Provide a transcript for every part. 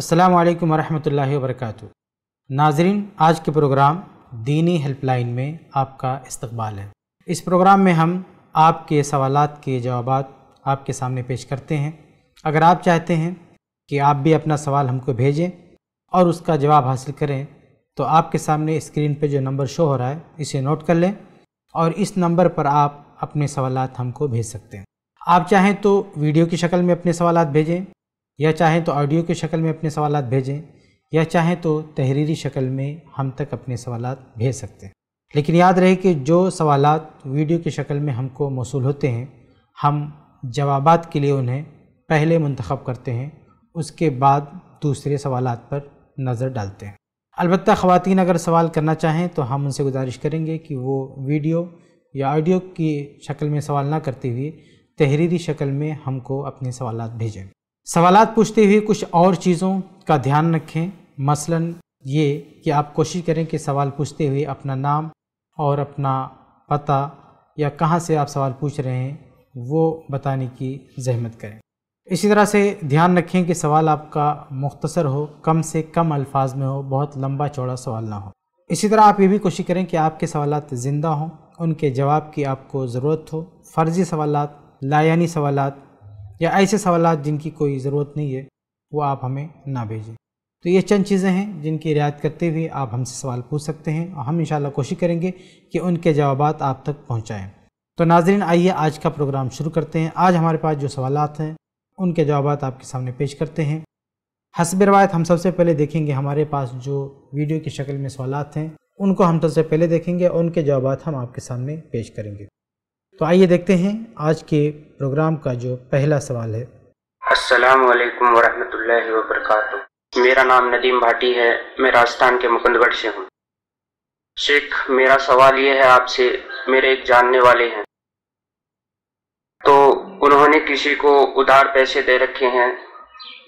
अस्सलाम वालेकुम वरहमतुल्लाहि वबरकatuh नाजरीन आज के प्रोग्राम दीनी हेल्पलाइन में आपका इस्तकबाल है इस प्रोग्राम में हम आपके सवाल के जवाब आपके सामने पेश करते हैं अगर आप चाहते हैं कि आप भी अपना सवाल हमको भेजें और उसका जवाब हासिल करें तो आपके सामने स्क्रीन पर जो नंबर शो हो रहा है इसे नोट कर लें और इस नंबर पर आप अपने सवाल हमको भेज सकते हैं आप चाहें तो वीडियो की शक्ल में अपने सवाल भेजें या चाहें तो ऑडियो की शक्ल में अपने सवाल भेजें या चाहें तो तहरीरी शक्ल में हम तक अपने सवाल भेज सकते हैं लेकिन याद रहे कि जो सवाल वीडियो की शक्ल में हमको मौसू होते हैं हम जवाब के लिए उन्हें पहले मंतखब करते हैं उसके बाद दूसरे सवाल पर नज़र डालते हैं अलबत् ख़वान अगर सवाल करना चाहें तो हम उनसे गुजारिश करेंगे कि वो वीडियो या ऑडियो की शक्ल में सवाल ना करते हुए तहरीरी शक्ल में हमको अपने सवाल भेजें सवालत पूछते हुए कुछ और चीज़ों का ध्यान रखें मसलन ये कि आप कोशिश करें कि सवाल पूछते हुए अपना नाम और अपना पता या कहाँ से आप सवाल पूछ रहे हैं वो बताने की जहमत करें इसी तरह से ध्यान रखें कि सवाल आपका मुख्तसर हो कम से कम अल्फाज में हो बहुत लंबा चौड़ा सवाल ना हो इसी तरह आप ये भी कोशिश करें कि आपके सवाल ज़िंदा हों उनके जवाब की आपको ज़रूरत हो फ़र्जी सवाल लायानी सवाल या ऐसे सवाल जिनकी कोई ज़रूरत नहीं है वो आप हमें ना भेजें तो ये चंद चीज़ें हैं जिनकी रियायत करते हुए आप हमसे सवाल पूछ सकते हैं और हम इन कोशिश करेंगे कि उनके जवाब आप तक पहुँचाएँ तो नाजरीन आइए आज का प्रोग्राम शुरू करते हैं आज हमारे पास जो सवाल हैं उनके जवाब आपके सामने पेश करते हैं हसब रवायत हम सबसे पहले देखेंगे हमारे पास जो वीडियो की शक्ल में सवाल हैं उनको हम सबसे पहले देखेंगे और उनके जवाब हम आपके सामने पेश करेंगे तो आइए देखते हैं आज के प्रोग्राम का जो पहला सवाल है अस्सलाम वालेकुम वरहमतुल्लाहि वबरकातुहू मेरा नाम नदीम भाटी है मैं राजस्थान के मुकुंदगढ़ से हूँ शेख मेरा सवाल ये है आपसे मेरे एक जानने वाले हैं तो उन्होंने किसी को उधार पैसे दे रखे हैं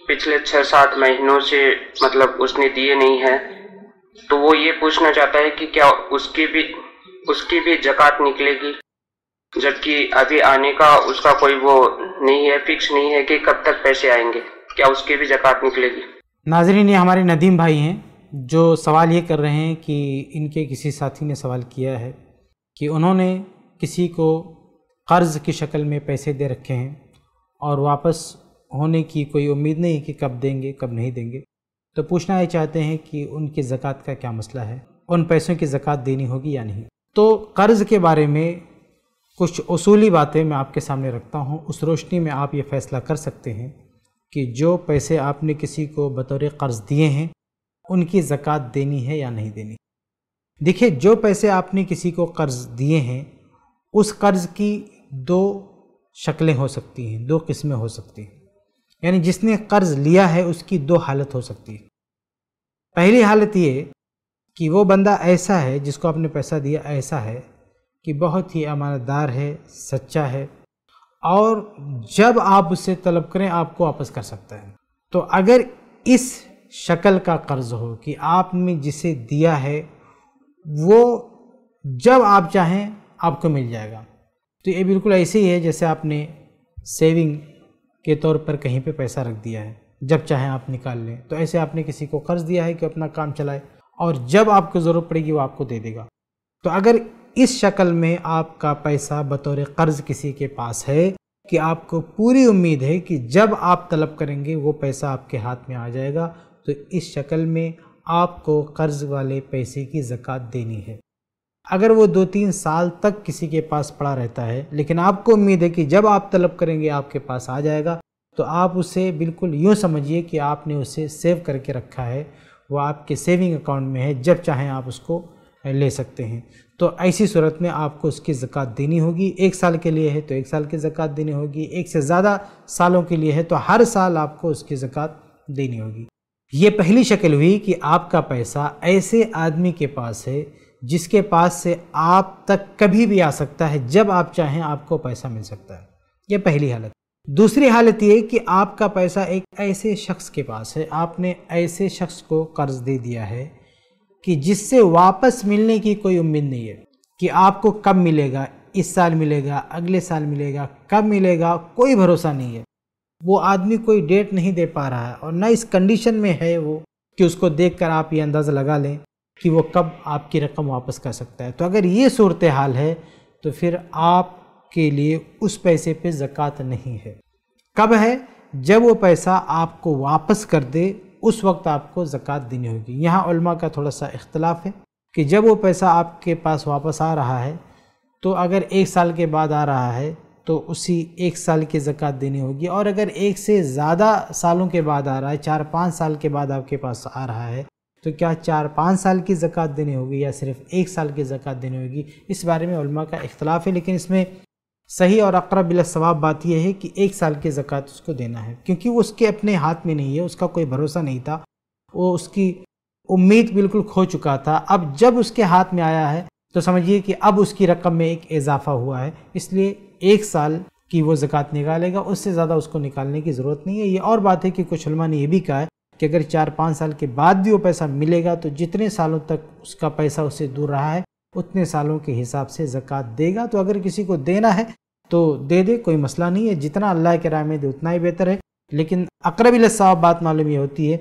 पिछले छः सात महीनों से मतलब उसने दिए नहीं है तो वो ये पूछना चाहता है कि क्या उसकी भी उसकी भी जक़ात निकलेगी जबकि अभी आने का उसका कोई वो नहीं है फिक्स नहीं है कि कब तक पैसे आएंगे क्या उसकी भी जक़ात निकलेगी नाजरीन ये हमारे नदीम भाई हैं जो सवाल ये कर रहे हैं कि इनके किसी साथी ने सवाल किया है कि उन्होंने किसी को कर्ज़ की शक्ल में पैसे दे रखे हैं और वापस होने की कोई उम्मीद नहीं कि कब देंगे कब नहीं देंगे तो पूछना ये चाहते हैं कि उनकी ज़क़़त का क्या मसला है उन पैसों की ज़क़़त देनी होगी या नहीं तो कर्ज़ के बारे में कुछ असूली बातें मैं आपके सामने रखता हूँ उस रोशनी में आप ये फ़ैसला कर सकते हैं कि जो पैसे आपने किसी को बतौर कर्ज़ दिए हैं उनकी ज़क़़त देनी है या नहीं देनी देखिए जो पैसे आपने किसी को कर्ज़ दिए हैं उस कर्ज़ की दो शक्लें हो सकती हैं दो किस्में हो सकती हैं यानी जिसने कर्ज़ लिया है उसकी दो हालत हो सकती है पहली हालत ये कि वो बंदा ऐसा है जिसको आपने पैसा दिया ऐसा है कि बहुत ही अमानतदार है सच्चा है और जब आप उससे तलब करें आपको वापस कर सकता है तो अगर इस शक्ल का कर्ज़ हो कि आपने जिसे दिया है वो जब आप चाहें आपको मिल जाएगा तो ये बिल्कुल ऐसे ही है जैसे आपने सेविंग के तौर पर कहीं पे पैसा रख दिया है जब चाहें आप निकाल लें तो ऐसे आपने किसी को कर्ज़ दिया है कि अपना काम चलाए और जब आपको ज़रूरत पड़ेगी वो आपको दे देगा तो अगर इस शक्ल में आपका पैसा बतौर कर्ज किसी के पास है कि आपको पूरी उम्मीद है कि जब आप तलब करेंगे वो पैसा आपके हाथ में आ जाएगा तो इस शक्ल में आपको कर्ज वाले पैसे की ज़क़़त देनी है अगर वो दो तीन साल तक किसी के पास पड़ा रहता है लेकिन आपको उम्मीद है कि जब आप तलब करेंगे आपके पास आ जाएगा तो आप उसे बिल्कुल यूँ समझिए कि आपने उसे सेव करके रखा है वो आपके सेविंग अकाउंट में है जब चाहें आप उसको ले सकते हैं तो ऐसी सूरत में आपको उसकी ज़क़़त देनी होगी एक साल के लिए है तो एक साल की ज़क़़त देनी होगी एक से ज़्यादा सालों के लिए है तो हर साल आपको उसकी ज़क़़त देनी होगी ये पहली शक्ल हुई कि आपका पैसा ऐसे आदमी के पास है जिसके पास से आप तक कभी भी आ सकता है जब आप चाहें आपको पैसा मिल सकता है यह पहली हालत दूसरी हालत ये कि आपका पैसा एक ऐसे शख्स के पास है आपने ऐसे शख्स को कर्ज़ दे दिया है कि जिससे वापस मिलने की कोई उम्मीद नहीं है कि आपको कब मिलेगा इस साल मिलेगा अगले साल मिलेगा कब मिलेगा कोई भरोसा नहीं है वो आदमी कोई डेट नहीं दे पा रहा है और ना इस कंडीशन में है वो कि उसको देख आप ये अंदाज़ा लगा लें कि वो कब आपकी रकम वापस कर सकता है तो अगर ये सूरत हाल है तो फिर आपके लिए उस पैसे पे ज़क़़त नहीं है कब है जब वो पैसा आपको वापस कर दे उस वक्त आपको ज़क़़त देनी होगी यहाँ का थोड़ा सा इख्तलाफ है कि जब वो पैसा आपके पास वापस आ रहा है तो अगर एक साल के बाद आ रहा है तो उसी एक साल की ज़क़़त देनी होगी और अगर एक से ज़्यादा सालों के बाद आ रहा है चार पाँच साल के बाद आपके पास आ रहा है तो क्या चार पाँच साल की ज़क़़त देनी होगी या सिर्फ़ एक साल की ज़क़़त देनी होगी इस बारे में उलमा का इख्तलाफ है लेकिन इसमें सही और अकरब सवाब बात यह है कि एक साल की ज़क़़त उसको देना है क्योंकि वो उसके अपने हाथ में नहीं है उसका कोई भरोसा नहीं था वो उसकी उम्मीद बिल्कुल खो चुका था अब जब उसके हाथ में आया है तो समझिए कि अब उसकी रकम में एक इजाफा हुआ है इसलिए एक साल कि वो ज़क़़त निकालेगा उससे ज़्यादा उसको निकालने की ज़रूरत नहीं है ये और बात है कि कुछ उलमा ने यह भी कहा है कि अगर चार पाँच साल के बाद भी वो पैसा मिलेगा तो जितने सालों तक उसका पैसा उससे दूर रहा है उतने सालों के हिसाब से ज़क़़त देगा तो अगर किसी को देना है तो दे दे कोई मसला नहीं है जितना अल्लाह के राय में दे उतना ही बेहतर है लेकिन अकरबिल साहब बात मालूम ये होती है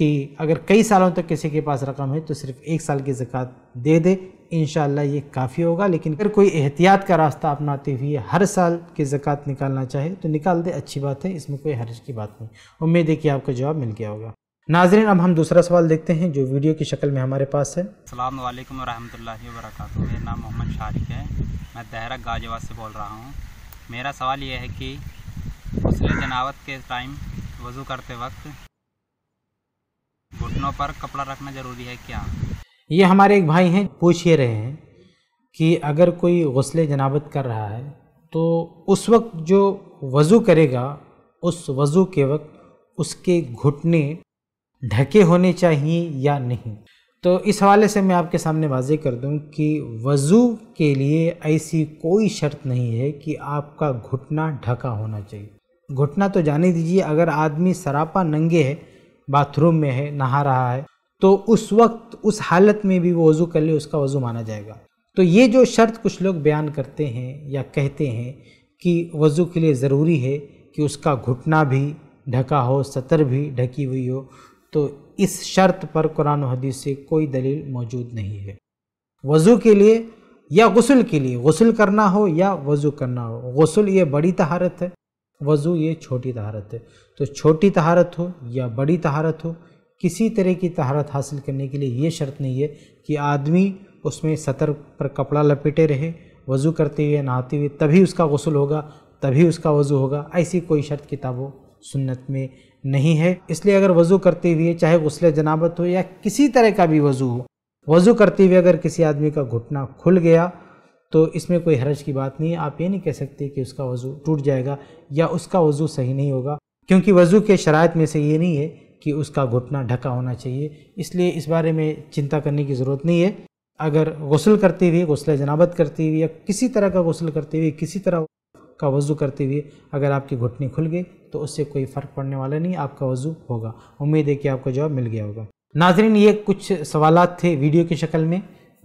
कि अगर कई सालों तक किसी के पास रकम है तो सिर्फ एक साल की ज़क़़त दे दे इन ये काफ़ी होगा लेकिन अगर कोई एहतियात का रास्ता अपनाते हुए हर साल की ज़क़़त निकालना चाहे तो निकाल दे अच्छी बात है इसमें कोई हर्ज की बात नहीं उम्मीद है कि आपको जवाब मिल गया होगा नाजरीन अब हम दूसरा सवाल देखते हैं जो वीडियो की शक्ल में हमारे पास है अल्लाम वरहमल वर्क मेरा नाम मोहम्मद शारिक है मैं दहरा गाजवा से बोल रहा हूँ मेरा सवाल यह है कि गसल जनावत के टाइम वज़ू करते वक्त घुटनों पर कपड़ा रखना ज़रूरी है क्या ये हमारे एक भाई हैं पूछ ये रहे हैं कि अगर कोई गसल जनावत कर रहा है तो उस वक्त जो वज़ू करेगा उस वज़ू के वक्त उसके घुटने ढके होने चाहिए या नहीं तो इस हवाले से मैं आपके सामने वाजे कर दूं कि वज़ू के लिए ऐसी कोई शर्त नहीं है कि आपका घुटना ढका होना चाहिए घुटना तो जाने दीजिए अगर आदमी सरापा नंगे है बाथरूम में है नहा रहा है तो उस वक्त उस हालत में भी वो वज़ू कर ले उसका वज़ू माना जाएगा तो ये जो शर्त कुछ लोग बयान करते हैं या कहते हैं कि वज़ू के लिए ज़रूरी है कि उसका घुटना भी ढका हो सतर भी ढकी हुई हो तो इस शर्त पर कुरान हदीस से कोई दलील मौजूद नहीं है वज़ू के लिए या गसल के लिए गसल करना हो या वज़ू करना हो गसल ये बड़ी तहारत है वज़ू ये छोटी तहारत है तो छोटी तहारत हो या बड़ी तहारत हो किसी तरह की तहारत हासिल करने के लिए ये शर्त नहीं है कि आदमी उसमें सतर पर कपड़ा लपेटे रहे वज़ू करते हुए नहाते हुए तभी उसका गसल होगा तभी उसका वज़ू होगा ऐसी कोई शर्त किताबों सुन्नत में नहीं है इसलिए अगर वज़ू करते हुए चाहे गुसले जनाबत हो या किसी तरह का भी वज़ू हो वज़ू करते हुए अगर किसी आदमी का घुटना खुल गया तो इसमें कोई हरज की बात नहीं है आप ये नहीं कह सकते कि उसका वज़ू टूट जाएगा या उसका वज़ू सही नहीं होगा क्योंकि वज़ू के शरात में से ये नहीं है कि उसका घुटना ढका होना चाहिए इसलिए इस बारे में चिंता करने की ज़रूरत नहीं है अगर गसल करते हुए गसल जनाबत करते हुए या किसी तरह का गसल करते हुए किसी तरह का वज़ू करते हुए अगर आपके घुटने खुल गए तो उससे कोई फ़र्क पड़ने वाला नहीं आपका वज़ू होगा उम्मीद है कि आपको जवाब मिल गया होगा नाजरीन ये कुछ सवाल थे वीडियो की शक्ल में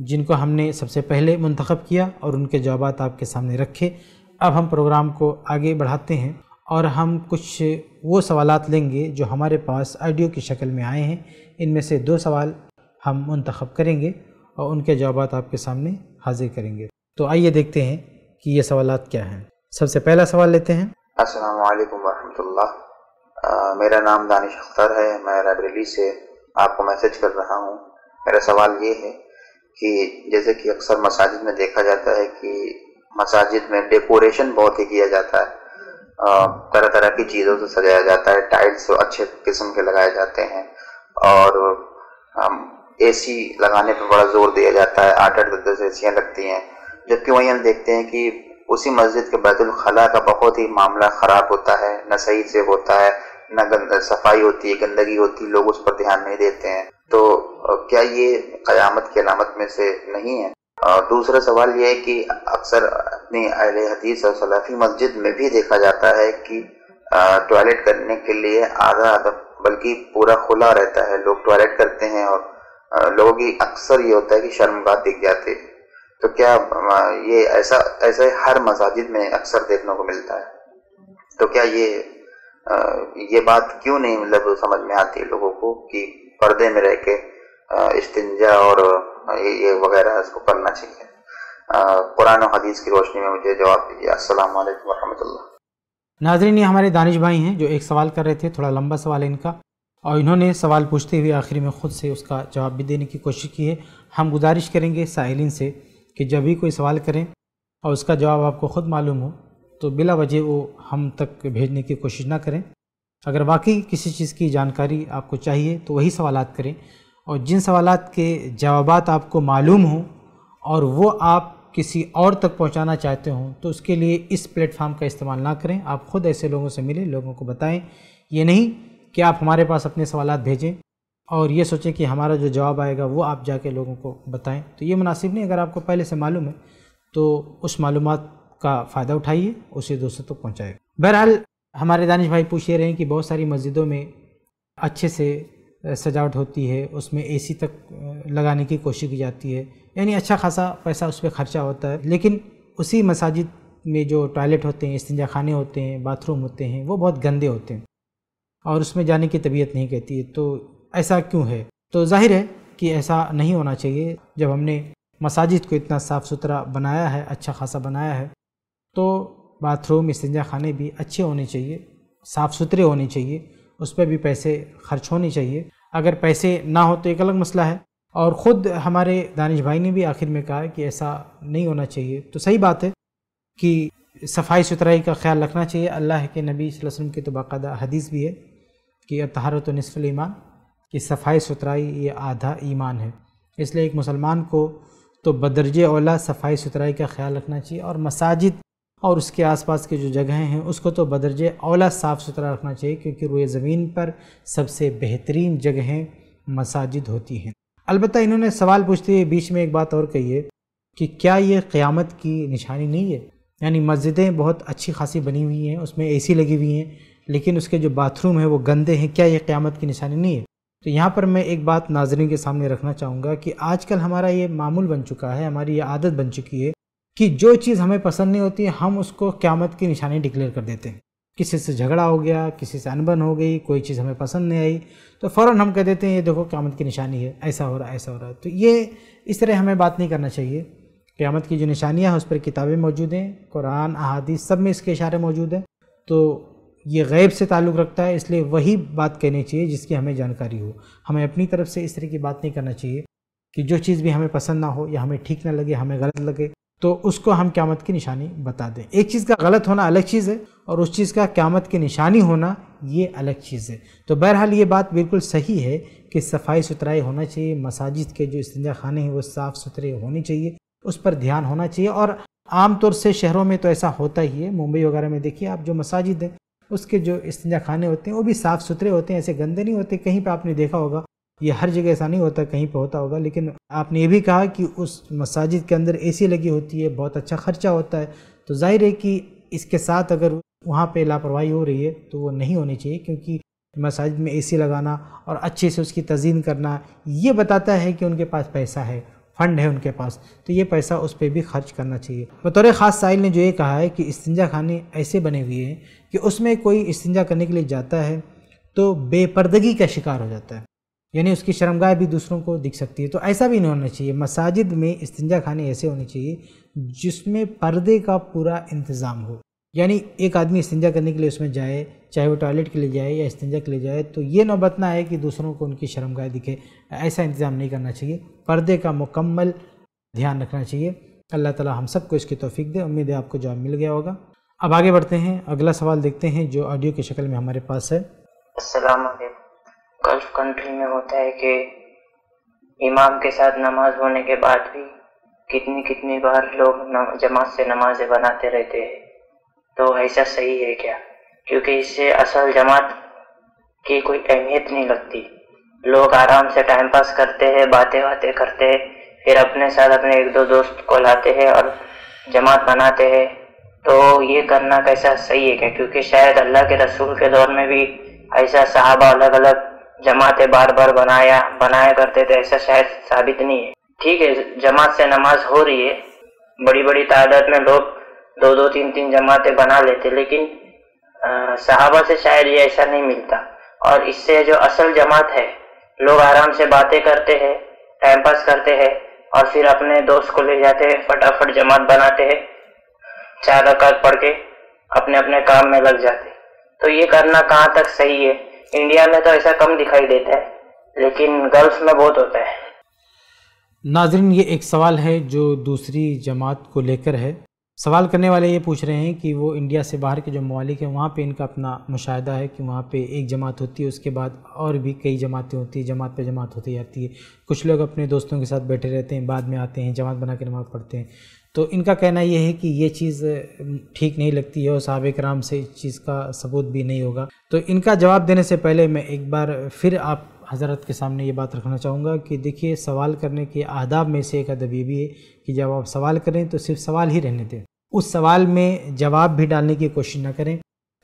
जिनको हमने सबसे पहले मंतखब किया और उनके जवाब आपके सामने रखे अब हम प्रोग्राम को आगे बढ़ाते हैं और हम कुछ वो सवाल लेंगे जो हमारे पास आइडियो की शक्ल में आए हैं इनमें से दो सवाल हम मंतखब करेंगे और उनके जवाब आपके सामने हाजिर करेंगे तो आइए देखते हैं कि ये सवाल क्या हैं सबसे पहला सवाल लेते हैं असलकम वरहमतुल्लाह uh, मेरा नाम दानिश अख्तर है मैं रायबरेली से आपको मैसेज कर रहा हूँ मेरा सवाल ये है कि जैसे कि अक्सर मसाजिद में देखा जाता है कि मसाजिद में डेकोरेशन बहुत ही किया जाता है uh, तरह तरह की चीज़ों से सजाया जाता है टाइल्स अच्छे किस्म के लगाए जाते हैं और ए um, सी लगाने पर बड़ा जोर दिया जाता है आठ आठ दस दस एसियाँ लगती हैं जबकि वहीं हम देखते हैं कि उसी मस्जिद के बैतुलखला का बहुत ही मामला ख़राब होता है न सही से होता है न सफाई होती है गंदगी होती है लोग उस पर ध्यान नहीं देते हैं तो क्या ये क़यामत की अलामत में से नहीं है और दूसरा सवाल यह है कि अक्सर अपनी अहल हदीस और सलाफी मस्जिद में भी देखा जाता है कि टॉयलेट करने के लिए आधा आधा बल्कि पूरा खुला रहता है लोग टॉयलेट करते हैं और लोगों की अक्सर ये होता है कि शर्मगा दिख जाते तो क्या ये ऐसा ऐसे हर मसाजिद में अक्सर देखने को मिलता है तो क्या ये ये बात क्यों नहीं मतलब समझ में आती लोगों को कि पर्दे में रह के इस्तिंजा और ये वगैरह इसको करना चाहिए कुरान और हदीस की रोशनी में मुझे जवाब दीजिए अस्सलाम वालेकुम वरहमतुल्लाह नाजरीन ये हमारे दानिश भाई हैं जो एक सवाल कर रहे थे थोड़ा लंबा सवाल है इनका और इन्होंने सवाल पूछते हुए आखिरी में ख़ुद से उसका जवाब भी देने की कोशिश की है हम गुजारिश करेंगे साहिलिन से कि जब भी कोई सवाल करें और उसका जवाब आपको ख़ुद मालूम हो तो बिला वजह वो हम तक भेजने की कोशिश ना करें अगर वाकई किसी चीज़ की जानकारी आपको चाहिए तो वही सवाल करें और जिन सवाल के जवाब आपको मालूम हों और वो आप किसी और तक पहुंचाना चाहते हों तो उसके लिए इस प्लेटफार्म का इस्तेमाल ना करें आप ख़ुद ऐसे लोगों से मिलें लोगों को बताएं ये नहीं कि आप हमारे पास अपने सवाल भेजें और ये सोचें कि हमारा जो जवाब आएगा वो आप जाके लोगों को बताएं तो ये मुनासिब नहीं अगर आपको पहले से मालूम है तो उस मालूम का फ़ायदा उठाइए उसे दोस्तों तक तो पहुँचाए बहरहाल हमारे दानिश भाई पूछ ये रहे हैं कि बहुत सारी मस्जिदों में अच्छे से सजावट होती है उसमें एसी तक लगाने की कोशिश की जाती है यानी अच्छा खासा पैसा उस पर खर्चा होता है लेकिन उसी मसाजिद में जो टॉयलेट होते हैं इस्तंजा खाने होते हैं बाथरूम होते हैं वो बहुत गंदे होते हैं और उसमें जाने की तबीयत नहीं कहती है तो ऐसा क्यों है तो जाहिर है कि ऐसा नहीं होना चाहिए जब हमने मसाजिद को इतना साफ़ सुथरा बनाया है अच्छा खासा बनाया है तो बाथरूम इसंजा खाने भी अच्छे होने चाहिए साफ़ सुथरे होने चाहिए उस पर भी पैसे खर्च होने चाहिए अगर पैसे ना हो तो एक अलग मसला है और ख़ुद हमारे दानिश भाई ने भी आखिर में कहा कि ऐसा नहीं होना चाहिए तो सही बात है कि सफाई सुथराई का ख्याल रखना चाहिए अल्लाह के नबी वसल्लम की तो बाकायदा हदीस भी है कि तहारत नसफ़ल ईमान कि सफाई सुथराई ये आधा ईमान है इसलिए एक मुसलमान को तो बदरज अला सफाई सुथराई का ख्याल रखना चाहिए और मसाजिद और उसके आसपास के जो जगहें हैं उसको तो बदरज अला साफ़ सुथरा रखना चाहिए क्योंकि रुए ज़मीन पर सबसे बेहतरीन जगहें मसाजिद होती हैं अलबत् इन्होंने सवाल पूछते हुए बीच में एक बात और कही है कि क्या ये क़्यामत की निशानी नहीं है यानी मस्जिदें बहुत अच्छी खासी बनी हुई हैं उसमें एसी लगी हुई हैं लेकिन उसके जो बाथरूम है वो गंदे हैं क्या ये क़्यामत की निशानी नहीं है तो यहाँ पर मैं एक बात नाजरन के सामने रखना चाहूँगा कि आजकल हमारा ये मामूल बन चुका है हमारी ये आदत बन चुकी है कि जो चीज़ हमें पसंद नहीं होती हम उसको क्यामत की निशानी डिक्लेयर कर देते हैं किसी से झगड़ा हो गया किसी से अनबन हो गई कोई चीज़ हमें पसंद नहीं आई तो फ़ौर हम कह देते हैं ये देखो क्यामत की निशानी है ऐसा हो रहा है ऐसा हो रहा है तो ये इस तरह हमें बात नहीं करना चाहिए क़्यामत की जो निशानियाँ हैं उस पर किताबें मौजूद हैं कुरान अहादीस सब में इसके इशारे मौजूद हैं तो ये गैब से ताल्लुक़ रखता है इसलिए वही बात कहनी चाहिए जिसकी हमें जानकारी हो हमें अपनी तरफ से इस तरह की बात नहीं करना चाहिए कि जो चीज़ भी हमें पसंद ना हो या हमें ठीक ना लगे हमें गलत लगे तो उसको हम क्यामत की निशानी बता दें एक चीज़ का गलत होना अलग चीज़ है और उस चीज़ का क्यामत की निशानी होना ये अलग चीज़ है तो बहरहाल ये बात बिल्कुल सही है कि सफाई सुथराई होना चाहिए मसाजिद के जो इसजा खाने हैं वो साफ़ सुथरे होने चाहिए उस पर ध्यान होना चाहिए और आमतौर से शहरों में तो ऐसा होता ही है मुंबई वगैरह में देखिए आप जो मसाजिद हैं उसके जो इस्तंजा खाने होते हैं वो भी साफ़ सुथरे होते हैं ऐसे गंदे नहीं होते कहीं पर आपने देखा होगा ये हर जगह ऐसा नहीं होता कहीं पर होता होगा लेकिन आपने ये भी कहा कि उस मसाजिद के अंदर ए लगी होती है बहुत अच्छा खर्चा होता है तो जाहिर है कि इसके साथ अगर वहाँ पर लापरवाही हो रही है तो वो नहीं होनी चाहिए क्योंकि मसाजिद में ए लगाना और अच्छे से उसकी तजीन करना ये बताता है कि उनके पास पैसा है फंड है उनके पास तो ये पैसा उस पर भी खर्च करना चाहिए बतौर ख़ास साहिल ने जो ये कहा है कि इस्तंजा खाने ऐसे बने हुए हैं कि उसमें कोई इस्तंजा करने के लिए जाता है तो बेपर्दगी का शिकार हो जाता है यानी उसकी शर्मगाह भी दूसरों को दिख सकती है तो ऐसा भी नहीं होना चाहिए मसाजिद में इस्तंजा खाने ऐसे होने चाहिए जिसमें पर्दे का पूरा इंतज़ाम हो यानी एक आदमी इस्तंजा करने के लिए उसमें जाए चाहे वो टॉयलेट के लिए जाए या इस्तंजा के लिए जाए तो ये नौबत ना है कि दूसरों को उनकी शर्मगाह दिखे ऐसा इंतज़ाम नहीं करना चाहिए पर्दे का मुकम्मल ध्यान रखना चाहिए अल्लाह ताला हम सबको इसकी तोफ़ी दे उम्मीद है आपको जवाब मिल गया होगा अब आगे बढ़ते हैं अगला सवाल देखते हैं जो ऑडियो की शक्ल में हमारे पास है अस्सलाम गल्फ कंट्री में होता है कि इमाम के साथ नमाज होने के बाद भी कितनी कितनी बार लोग जमात से नमाजें बनाते रहते हैं तो ऐसा सही है क्या क्योंकि इससे असल जमात की कोई अहमियत नहीं लगती लोग आराम से टाइम पास करते हैं बातें बातें करते हैं फिर अपने साथ अपने एक दो दोस्त को लाते हैं और जमात बनाते हैं तो ये करना कैसा तो सही है क्या क्योंकि शायद अल्लाह के रसूल के दौर में भी ऐसा साहबा अलग अलग जमातें बार बार बनाया बनाया करते थे ऐसा शायद साबित नहीं है ठीक है जमात से नमाज हो रही है बड़ी बड़ी तादाद में लोग दो दो तीन तीन जमातें बना लेते लेकिन साहबा से शायद ये ऐसा नहीं मिलता और इससे जो असल जमात है लोग आराम से बातें करते हैं टाइम पास करते हैं और फिर अपने दोस्त को ले जाते हैं फटाफट जमात बनाते हैं चार रकात पढ़ के अपने अपने काम में लग जाते तो ये करना कहाँ तक सही है इंडिया में तो ऐसा कम दिखाई देता है लेकिन गल्फ में बहुत होता है नाजरन ये एक सवाल है जो दूसरी जमात को लेकर है सवाल करने वाले ये पूछ रहे हैं कि वो इंडिया से बाहर के जो ममालिक हैं वहाँ पे इनका अपना मुशाहिदा है कि वहाँ पे एक जमात होती है उसके बाद और भी कई जमातें होती है जमात पे जमात होती जाती है कुछ लोग अपने दोस्तों के साथ बैठे रहते हैं बाद में आते हैं जमात बना के नमाज़ पढ़ते हैं तो इनका कहना यह है कि ये चीज़ ठीक नहीं लगती है और सबक राम से इस चीज़ का सबूत भी नहीं होगा तो इनका जवाब देने से पहले मैं एक बार फिर आप हज़रत के सामने ये बात रखना चाहूँगा कि देखिए सवाल करने के आदाब में से एक अदब ये भी है कि जब आप सवाल करें तो सिर्फ सवाल ही रहने दें उस सवाल में जवाब भी डालने की कोशिश ना करें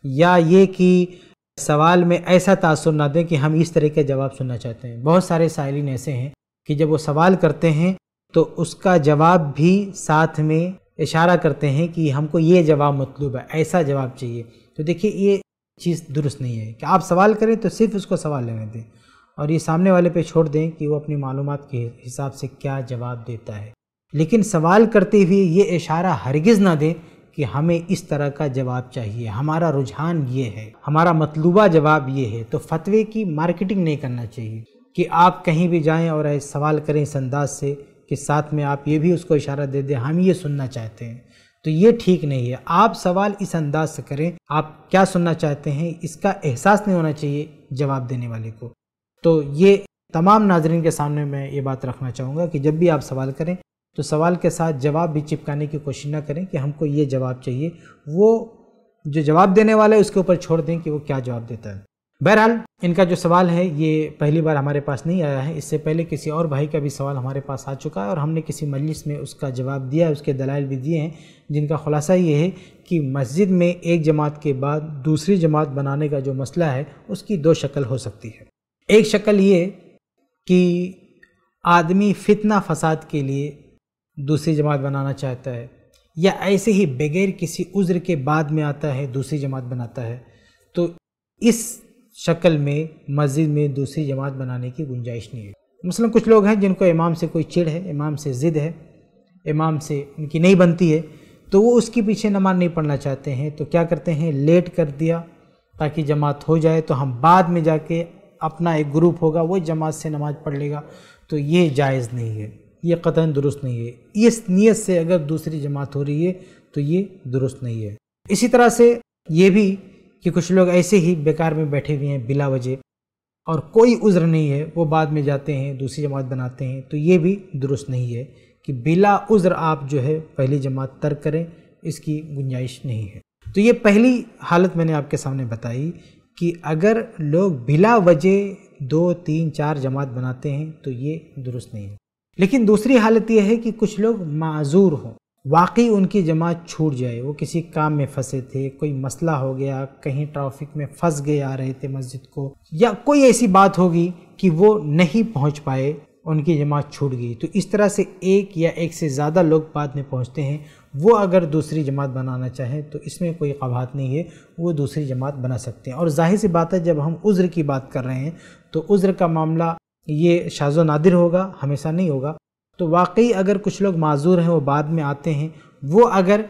या ये कि सवाल में ऐसा तासर ना दें कि हम इस तरह के जवाब सुनना चाहते हैं बहुत सारे सायरीन ऐसे हैं कि जब वो सवाल करते हैं तो उसका जवाब भी साथ में इशारा करते हैं कि हमको ये जवाब मतलूब है ऐसा जवाब चाहिए तो देखिए ये चीज़ दुरुस्त नहीं है कि आप सवाल करें तो सिर्फ उसको सवाल लेने दें और ये सामने वाले पे छोड़ दें कि वो अपनी मालूम के हिसाब से क्या जवाब देता है लेकिन सवाल करते हुए ये इशारा हरगिज़ ना दें कि हमें इस तरह का जवाब चाहिए हमारा रुझान ये है हमारा मतलूबा जवाब ये है तो फतवे की मार्केटिंग नहीं करना चाहिए कि आप कहीं भी जाएं और सवाल करें इस अंदाज से कि साथ में आप ये भी उसको इशारा दे दें हम ये सुनना चाहते हैं तो ये ठीक नहीं है आप सवाल इस अंदाज से करें आप क्या सुनना चाहते हैं इसका एहसास नहीं होना चाहिए जवाब देने वाले को तो ये तमाम नाजरन के सामने मैं ये बात रखना चाहूँगा कि जब भी आप सवाल करें तो सवाल के साथ जवाब भी चिपकाने की कोशिश ना करें कि हमको ये जवाब चाहिए वो जो जवाब देने वाला है उसके ऊपर छोड़ दें कि वो क्या जवाब देता है बहरहाल इनका जो सवाल है ये पहली बार हमारे पास नहीं आया है इससे पहले किसी और भाई का भी सवाल हमारे पास आ चुका है और हमने किसी मजलिस में उसका जवाब दिया उसके दलाइल भी दिए हैं जिनका खुलासा ये है कि मस्जिद में एक जमात के बाद दूसरी जमात बनाने का जो मसला है उसकी दो शक्ल हो सकती है एक शक्ल ये कि आदमी फितना फसाद के लिए दूसरी जमात बनाना चाहता है या ऐसे ही बगैर किसी उज्र के बाद में आता है दूसरी जमात बनाता है तो इस शक्ल में मस्जिद में दूसरी जमात बनाने की गुंजाइश नहीं है मसलन कुछ लोग हैं जिनको इमाम से कोई चिड़ है इमाम से ज़िद है इमाम से उनकी नहीं बनती है तो वो उसके पीछे नमाज नहीं पढ़ना चाहते हैं तो क्या करते हैं लेट कर दिया ताकि जमात हो जाए तो हम बाद में जाके अपना एक ग्रुप होगा वो जमात से नमाज पढ़ लेगा तो ये जायज़ नहीं है ये कतन दुरुस्त नहीं है इस नीयत से अगर दूसरी जमात हो रही है तो ये दुरुस्त नहीं है इसी तरह से ये भी कि कुछ लोग ऐसे ही बेकार में बैठे हुए हैं बिला वजह और कोई उज़्र नहीं है वो बाद में जाते हैं दूसरी जमात बनाते हैं तो ये भी दुरुस्त नहीं है कि बिला उज़्र आप जो है पहली जमात तर्क करें इसकी गुंजाइश नहीं है तो ये पहली हालत मैंने आपके सामने बताई कि अगर लोग बिला वजह दो तीन चार जमात बनाते हैं तो ये दुरुस्त नहीं है लेकिन दूसरी हालत यह है कि कुछ लोग माजूर हों वाकई उनकी जमात छूट जाए वो किसी काम में फंसे थे कोई मसला हो गया कहीं ट्रैफिक में फंस गए आ रहे थे मस्जिद को या कोई ऐसी बात होगी कि वो नहीं पहुंच पाए उनकी जमात छूट गई तो इस तरह से एक या एक से ज़्यादा लोग बाद में पहुंचते हैं वो अगर दूसरी जमात बनाना चाहें तो इसमें कोई कबात नहीं है वो दूसरी जमात बना सकते हैं और जाहिर सी बात है जब हम उज़्र की बात कर रहे हैं तो उज़्र का मामला ये शाजो नादिर होगा हमेशा नहीं होगा तो वाकई अगर कुछ लोग माजूर हैं वो बाद में आते हैं वो अगर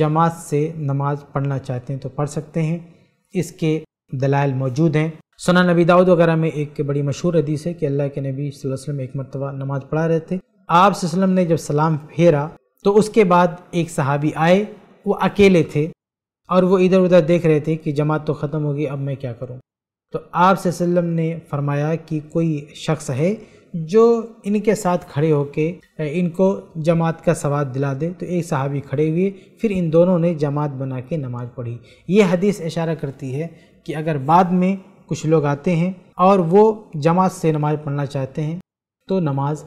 जमात से नमाज पढ़ना चाहते हैं तो पढ़ सकते हैं इसके दलाल मौजूद हैं सना नबी दाऊद वगैरह में एक बड़ी मशहूर हदीस है कि अल्लाह के नबी वसलम एक मरतबा नमाज पढ़ा रहे थे आप वसलम ने जब सलाम फेरा तो उसके बाद एक सहाबी आए वो अकेले थे और वो इधर उधर देख रहे थे कि जमात तो ख़त्म होगी अब मैं क्या करूँ तो आप ने फरमाया कि कोई शख्स है जो इनके साथ खड़े होके इनको जमात का सवाद दिला दे तो एक सहाबी खड़े हुए फिर इन दोनों ने जमात बना के नमाज पढ़ी ये हदीस इशारा करती है कि अगर बाद में कुछ लोग आते हैं और वो जमात से नमाज पढ़ना चाहते हैं तो नमाज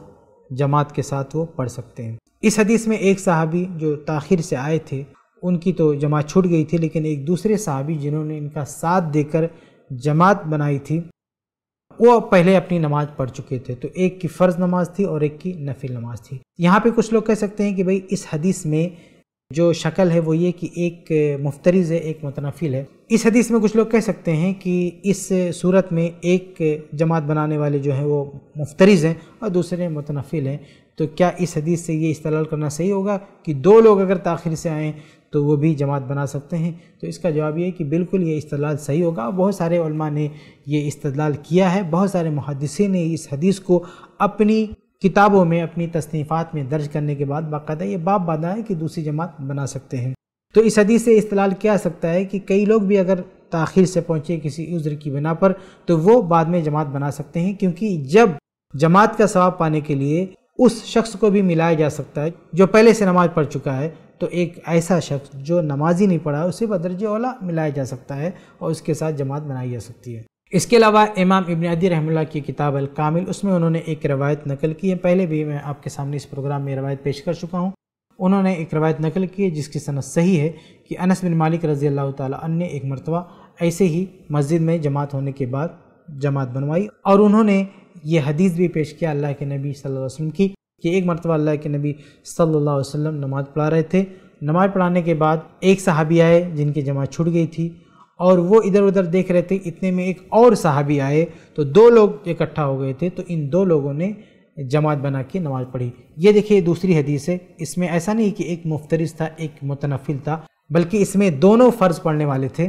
जमात के साथ वो पढ़ सकते हैं इस हदीस में एक साहबी जो ताखिर से आए थे उनकी तो जमात छूट गई थी लेकिन एक दूसरे साहबी जिन्होंने इनका साथ देकर जमात बनाई थी वो पहले अपनी नमाज पढ़ चुके थे तो एक की फ़र्ज़ नमाज थी और एक की नफिल नमाज थी यहाँ पे कुछ लोग कह सकते हैं कि भाई इस हदीस में जो शक्ल है वो ये कि एक मुफ्तरीज है एक मुतनफिल है इस हदीस में कुछ लोग कह सकते हैं कि इस सूरत में एक जमात बनाने वाले जो हैं वो मुफ्तरीज हैं और दूसरे मुतनफिल हैं तो क्या इस हदीस से ये इस्तलाल करना सही होगा कि दो लोग अगर ताखिर से आएँ तो वो भी जमात बना सकते हैं तो इसका जवाब ये है कि बिल्कुल ये इस्तलाल सही होगा बहुत सारे ने ये इस्तलाल किया है बहुत सारे मुहदसिन ने इस हदीस को अपनी किताबों में अपनी तसनीफ़ात में दर्ज करने के बाद बाकायदा ये बाप बाधा है कि दूसरी जमात बना सकते हैं तो इस हदीस से इस्तलाल किया सकता है कि कई लोग भी अगर ताखिर से पहुँचे किसी उज्र की बिना पर तो वो बाद में जमात बना सकते हैं क्योंकि जब जमात का सवाब पाने के लिए उस शख्स को भी मिलाया जा सकता है जो पहले से नमाज़ पढ़ चुका है तो एक ऐसा शख्स जो नमाज ही नहीं पढ़ा उसे बदरज ओला मिलाया जा सकता है और उसके साथ जमात बनाई जा सकती है इसके अलावा इमाम इबन अदी रहमुल्ला की किताब अल कामिल उसमें उन्होंने एक रवायत नकल की है पहले भी मैं आपके सामने इस प्रोग्राम में रवायत पेश कर चुका हूँ उन्होंने एक रवायत नकल की है जिसकी सनत सही है कि अनस बिन मालिक रज़ी अल्लाह तन ने एक मरतबा ऐसे ही मस्जिद में जमात होने के बाद जमात बनवाई और उन्होंने ये हदीस भी पेश किया अल्लाह के नबी सल्लल्लाहु अलैहि वसल्लम की कि एक मरतबा अल्लाह के नबी सल्लल्लाहु अलैहि वसल्लम नमाज़ पढ़ा रहे थे नमाज़ पढ़ाने के बाद एक सहाबी आए जिनकी जमात छूट गई थी और वो इधर उधर देख रहे थे इतने में एक और सहाबी आए तो दो लोग इकट्ठा हो गए थे तो इन दो लोगों ने जमात बना के नमाज़ पढ़ी ये देखिए दूसरी हदीस है इसमें ऐसा नहीं कि एक मुफ्तरिस था एक मुतनफिल था बल्कि इसमें दोनों फ़र्ज़ पढ़ने वाले थे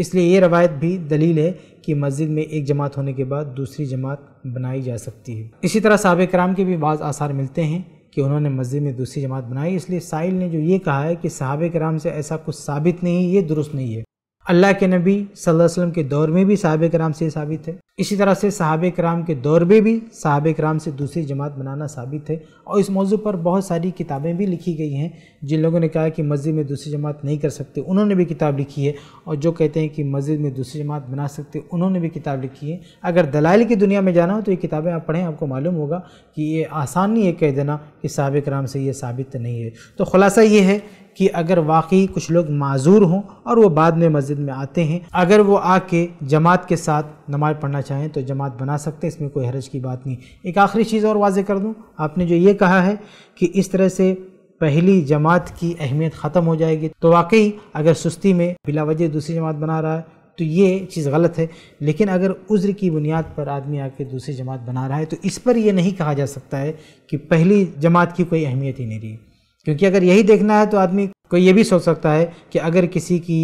इसलिए ये रवायत भी दलील है कि मस्जिद में एक जमात होने के बाद दूसरी जमात बनाई जा सकती है इसी तरह साबिक कराम के भी बाज़ आसार मिलते हैं कि उन्होंने मस्जिद में दूसरी जमात बनाई इसलिए साहिल ने जो ये कहा है कि सहाब कराम से ऐसा कुछ साबित नहीं ये दुरुस्त नहीं है अल्लाह के नबी सल्लल्लाहु अलैहि वसल्लम के दौर में भी साहब कराम से साबित है इसी तरह से साहब कराम के दौर में भी साहब कराम से दूसरी जमात बनाना साबित है और इस मौजू पर बहुत सारी किताबें भी लिखी गई हैं जिन लोगों ने कहा कि मस्जिद में दूसरी जमात नहीं कर सकते उन्होंने भी किताब लिखी है और जो कहते हैं कि मस्जिद में दूसरी जमात बना सकते उन्होंने भी किताब लिखी है अगर दलाइल की दुनिया में जाना हो तो ये किताबें आप पढ़ें आपको मालूम होगा कि ये आसान नहीं है कह देना कि साहब कराम से ये साबित नहीं है तो खुलासा ये है कि अगर वाकई कुछ लोग माजूर हों और वो बाद में मस्जिद में आते हैं अगर वो आके जमात के साथ नमाज़ पढ़ना चाहें तो जमात बना सकते हैं इसमें कोई हरज की बात नहीं एक आखिरी चीज़ और वाजे कर दूँ आपने जो ये कहा है कि इस तरह से पहली जमात की अहमियत ख़त्म हो जाएगी तो वाकई अगर सुस्ती में वजह दूसरी जमात बना रहा है तो ये चीज़ गलत है लेकिन अगर उज्र की बुनियाद पर आदमी आके दूसरी जमात बना रहा है तो इस पर यह नहीं कहा जा सकता है कि पहली जमात की कोई अहमियत ही नहीं रही क्योंकि अगर यही देखना है तो आदमी को ये भी सोच सकता है कि अगर किसी की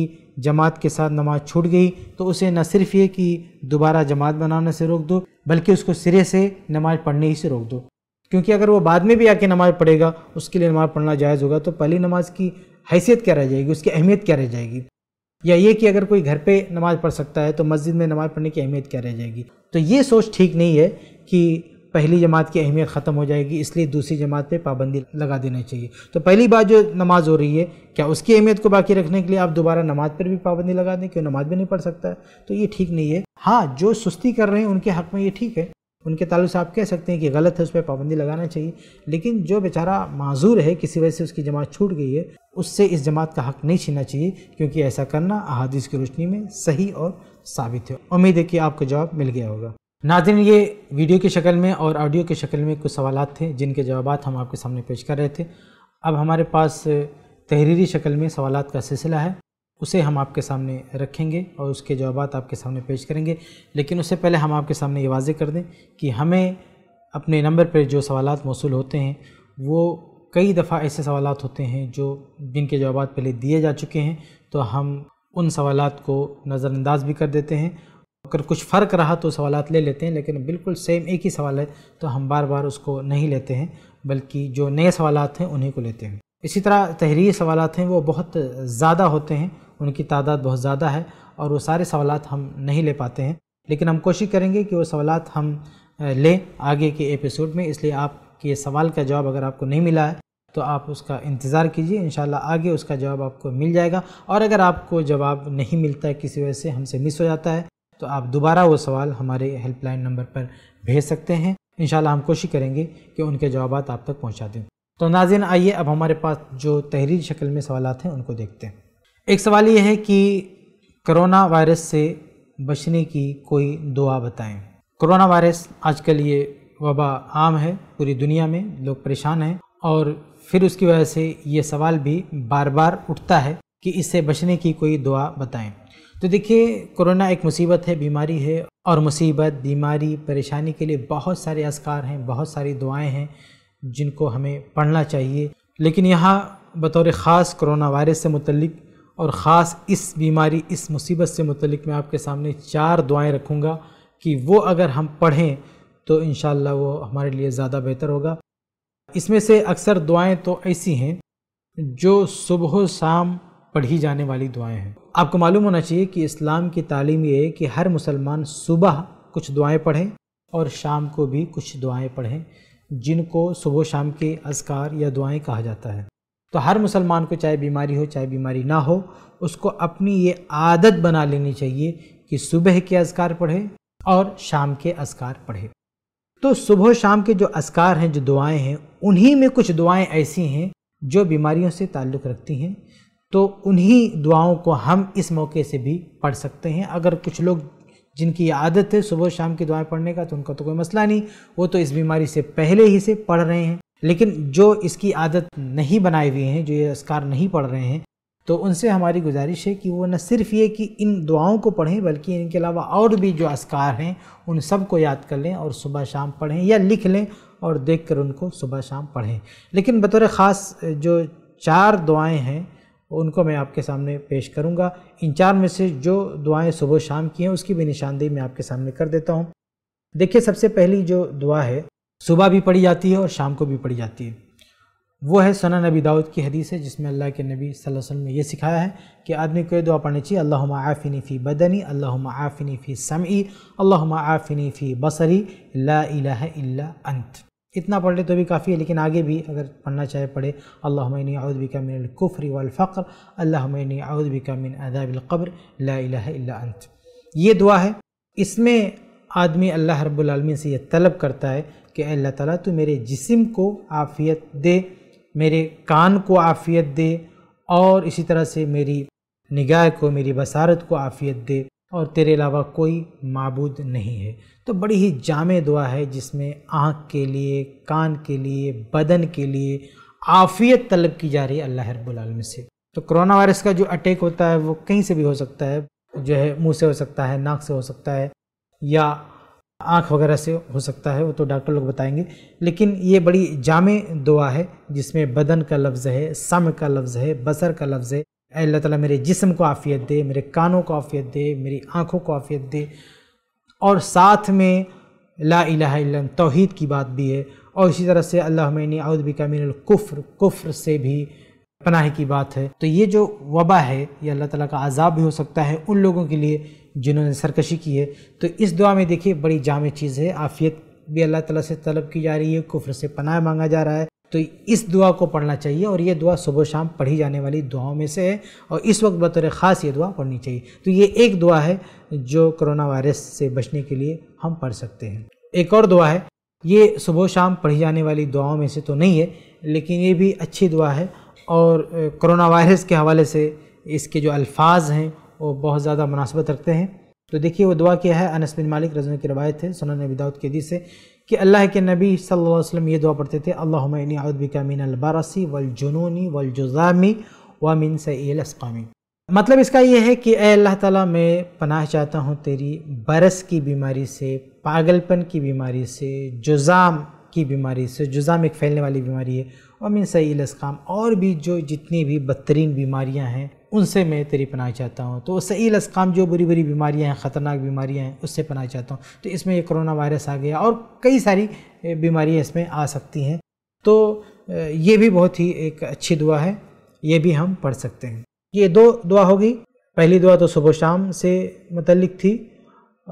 जमात के साथ नमाज छूट गई तो उसे न सिर्फ ये कि दोबारा जमात बनाने से रोक दो बल्कि उसको सिरे से नमाज पढ़ने ही से रोक दो क्योंकि अगर वो बाद में भी आके नमाज पढ़ेगा उसके लिए नमाज पढ़ना जायज़ होगा तो पहली नमाज की हैसियत क्या रह जाएगी उसकी अहमियत क्या रह जाएगी या ये कि अगर कोई घर पे नमाज़ पढ़ सकता है तो मस्जिद में नमाज़ पढ़ने की अहमियत क्या रह जाएगी तो ये सोच ठीक नहीं है कि पहली जमात की अहमियत ख़त्म हो जाएगी इसलिए दूसरी जमात पे पाबंदी लगा देना चाहिए तो पहली बात जो नमाज़ हो रही है क्या उसकी अहमियत को बाकी रखने के लिए आप दोबारा नमाज पर भी पाबंदी लगा दें क्यों नमाज भी नहीं पढ़ सकता है तो ये ठीक नहीं है हाँ जो सुस्ती कर रहे हैं उनके हक़ में ये ठीक है उनके ताल्लुक से आप कह सकते हैं कि गलत है उस पर पाबंदी लगाना चाहिए लेकिन जो बेचारा माजूर है किसी वजह से उसकी जमात छूट गई है उससे इस जमात का हक़ नहीं छीनना चाहिए क्योंकि ऐसा करना अहादीस की रोशनी में सही और साबित है उम्मीद है कि आपको जवाब मिल गया होगा नाजिन ये वीडियो की शक्ल में और ऑडियो की शक्ल में कुछ सवाल थे जिनके जवाब हम आपके सामने पेश कर रहे थे अब हमारे पास तहरीरी शक्ल में सवाल का सिलसिला है उसे हम आपके सामने रखेंगे और उसके जवाब आपके सामने पेश करेंगे लेकिन उससे पहले हम आपके सामने ये वाजे कर दें कि हमें अपने नंबर पर जो सवाल मौसू होते हैं वो कई दफ़ा ऐसे सवाल होते हैं जो जिनके जवाब पहले दिए जा चुके हैं तो हम उन सवाल को नज़रअंदाज भी कर देते हैं अगर कुछ फ़र्क रहा तो सवाल ले लेते हैं लेकिन बिल्कुल सेम एक ही सवाल है तो हम बार बार उसको नहीं लेते हैं बल्कि जो नए सवाल हैं उन्हीं को लेते हैं इसी तरह तहरीर सवाल हैं वो बहुत ज़्यादा होते हैं उनकी तादाद बहुत ज़्यादा है और वो सारे सवाल हम नहीं ले पाते हैं लेकिन हम कोशिश करेंगे कि वो सवाल हम लें आगे के एपिसोड में इसलिए आपके सवाल का जवाब अगर आपको नहीं मिला है तो आप उसका इंतज़ार कीजिए इन आगे उसका जवाब आपको मिल जाएगा और अगर आपको जवाब नहीं मिलता है किसी वजह से हमसे मिस हो जाता है तो आप दोबारा वो सवाल हमारे हेल्पलाइन नंबर पर भेज सकते हैं इन हम कोशिश करेंगे कि उनके जवाब आप तक पहुँचा दें तो नाजिन आइए अब हमारे पास जो तहरीर शक्ल में सवाल हैं उनको देखते हैं एक सवाल ये है कि करोना वायरस से बचने की कोई दुआ बताएं करोना वायरस आजकल ये वबा आम है पूरी दुनिया में लोग परेशान हैं और फिर उसकी वजह से ये सवाल भी बार बार उठता है कि इससे बचने की कोई दुआ बताएं तो देखिए कोरोना एक मुसीबत है बीमारी है और मुसीबत बीमारी परेशानी के लिए बहुत सारे असकार हैं बहुत सारी दुआएं हैं जिनको हमें पढ़ना चाहिए लेकिन यहाँ बतौर ख़ास कोरोना वायरस से मुतलिक और ख़ास इस बीमारी इस मुसीबत से मुतलिक मैं आपके सामने चार दुआएं रखूँगा कि वो अगर हम पढ़ें तो इन वो हमारे लिए ज़्यादा बेहतर होगा इसमें से अक्सर दुआएं तो ऐसी हैं जो सुबह शाम पढ़ी जाने वाली दुआएं हैं आपको मालूम होना चाहिए कि इस्लाम की तालीम ये है कि हर मुसलमान सुबह कुछ दुआएं पढ़ें और शाम को भी कुछ दुआएं पढ़ें जिनको सुबह शाम के अजकार या दुआएं कहा जाता है तो हर मुसलमान को चाहे बीमारी हो चाहे बीमारी ना हो उसको अपनी ये आदत बना लेनी चाहिए कि सुबह के अजकार पढ़े और शाम के अजकार पढ़े तो सुबह शाम के जो असकार हैं जो दुआएं हैं उन्हीं में कुछ दुआएं ऐसी हैं जो बीमारियों से ताल्लुक़ रखती हैं तो उन्हीं दुआओं को हम इस मौके से भी पढ़ सकते हैं अगर कुछ लोग जिनकी आदत है सुबह शाम की दुआएं पढ़ने का तो उनका तो कोई मसला नहीं वो तो इस बीमारी से पहले ही से पढ़ रहे हैं लेकिन जो इसकी आदत नहीं बनाए हुए हैं जो ये अस्कार नहीं पढ़ रहे हैं तो उनसे हमारी गुजारिश है कि वो न सिर्फ ये कि इन दुआओं को पढ़ें बल्कि इनके अलावा और भी जो अस्कार हैं उन सब को याद कर लें और सुबह शाम पढ़ें या लिख लें और देख कर उनको सुबह शाम पढ़ें लेकिन बतौर ख़ास जो चार दुआएँ हैं उनको मैं आपके सामने पेश करूंगा इन चार में से जो दुआएं सुबह शाम की हैं उसकी भी निशानदेही मैं आपके सामने कर देता हूं देखिए सबसे पहली जो दुआ है सुबह भी पढ़ी जाती है और शाम को भी पढ़ी जाती है वो है सना नबी दाऊद की हदीस है जिसमें अल्लाह के नबी सल्लल्लाहु अलैहि वसल्लम ने यह सिखाया है कि आदमी को यह दुआ पढ़नी चाहिए अल्लाह आफ़िनी फ़ी बदनी अल्लाह आफ़िनी फ़ी समी अल्लाह आफ़िनी फ़ी बसरी ला इला अंत इतना पढ़ ले तो भी काफ़ी है लेकिन आगे भी अगर पढ़ना चाहे पढ़े अल्लाह मैनी का मिन कुफ़री वालफ़्र अल्लाह मैनी आउदबिका मिन अदाबिलक़ब्र ला अंत ये दुआ है इसमें आदमी अल्लाह रब्लमिन से यह तलब करता है कि अल्लाह ताला तू मेरे जिस्म को आफ़ियत दे मेरे कान को आफ़ियत दे और इसी तरह से मेरी निगाह को मेरी बसारत को आफ़ियत दे और तेरे अलावा कोई मबूद नहीं है तो बड़ी ही जाम दुआ है जिसमें आँख के लिए कान के लिए बदन के लिए आफ़ियत तलब की जा रही है अल्लाह रब्लम से तो कोरोना वायरस का जो अटैक होता है वो कहीं से भी हो सकता है जो है मुंह से हो सकता है नाक से हो सकता है या आँख वगैरह से हो सकता है वो तो डॉक्टर लोग बताएंगे लेकिन ये बड़ी जाम दुआ है जिसमें बदन का लफ्ज़ है सम का लफ्ज़ है बसर का लफ्ज़ है अल्लाह ताला मेरे जिस्म को आफ़ियत दे मेरे कानों को आफ़ियत दे मेरी आँखों को आफ़ियत दे और साथ में ला इला तौहीद की बात भी है और इसी तरह से अल्लाह मैनी अउदबिका मिनल कुफ्र कुफ्र से भी पनाह की बात है तो ये जो वबा है ये अल्लाह ताला का आज़ाब भी हो सकता है उन लोगों के लिए जिन्होंने सरकशी की है तो इस दुआ में देखिए बड़ी जाम चीज़ है आफ़ियत भी अल्लाह ताला से तलब की जा रही है कुफ्र से पनाह मांगा जा रहा है तो इस दुआ को पढ़ना चाहिए और ये दुआ सुबह शाम पढ़ी जाने वाली दुआओं में से है और इस वक्त बतौर ख़ास ये दुआ पढ़नी चाहिए तो ये एक दुआ है जो कोरोना वायरस से बचने के लिए हम पढ़ सकते हैं एक और दुआ है ये सुबह शाम पढ़ी जाने वाली दुआओं में से तो नहीं है लेकिन ये भी अच्छी दुआ है और कोरोना वायरस के हवाले से इसके जो अल्फाज हैं वो बहुत ज़्यादा मुनासबत रखते हैं तो देखिए वो दुआ क्या है अनस बिन मालिक रजन की रवायत है नबी दाऊद के दी से कि अल्लाह के नबी सल्लल्लाहु अलैहि वसल्लम ये दुआ पढ़ते थे अल्लाबिका मिन अलबारसी वलजुनूनी वलजुजामी व मिन सकामी मतलब इसका यह है कि अल्लाह ताला मैं पनाह चाहता हूँ तेरी बरस की बीमारी से पागलपन की बीमारी से जुजाम की बीमारी से जुजाम एक फैलने वाली बीमारी है और मिन सकाम और भी जो जितनी भी बदतरीन बीमारियाँ हैं उनसे मैं तेरी पनाह चाहता हूँ तो सही असकाम जो बुरी बुरी बीमारियाँ हैं ख़तरनाक बीमारियाँ हैं उससे पनाह चाहता हूँ तो इसमें ये कोरोना वायरस आ गया और कई सारी बीमारियाँ इसमें आ सकती हैं तो ये भी बहुत ही एक अच्छी दुआ है ये भी हम पढ़ सकते हैं ये दो दुआ होगी पहली दुआ तो सुबह शाम से मतलब थी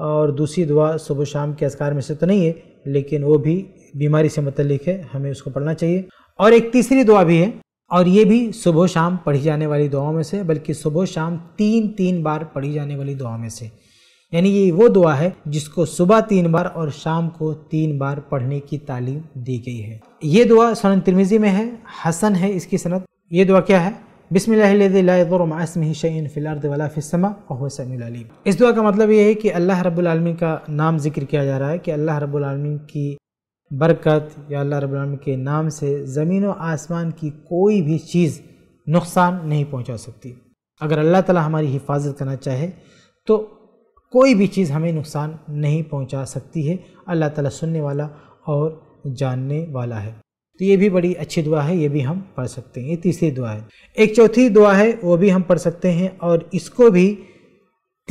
और दूसरी दुआ सुबह शाम के असकार में से तो नहीं है लेकिन वो भी बीमारी से मतलब है हमें उसको पढ़ना चाहिए और एक तीसरी दुआ भी है और ये भी सुबह शाम पढ़ी जाने वाली दुआओं में से बल्कि सुबह शाम तीन तीन बार पढ़ी जाने वाली दुआ में से यानी ये वो दुआ है जिसको सुबह तीन बार और शाम को तीन बार पढ़ने की तालीम दी गई है ये दुआ सन तिरमिजी में है हसन है इसकी सनत ये दुआ क्या है बिस्मिल्लाम इस दुआ का मतलब ये है कि अल्लाह रब्बुल रबालमीन का नाम जिक्र किया जा रहा है कि अल्लाह रब्बुल रबालमीन की बरकत या अल्लाह रबालम के नाम से ज़मीन व आसमान की कोई भी चीज़ नुकसान नहीं पहुंचा सकती अगर अल्लाह ताला हमारी हिफाजत करना चाहे तो कोई भी चीज़ हमें नुकसान नहीं पहुंचा सकती है अल्लाह ताला सुनने वाला और जानने वाला है तो ये भी बड़ी अच्छी दुआ है ये भी हम पढ़ सकते हैं ये तीसरी दुआ है एक चौथी दुआ है वो भी हम पढ़ सकते हैं और इसको भी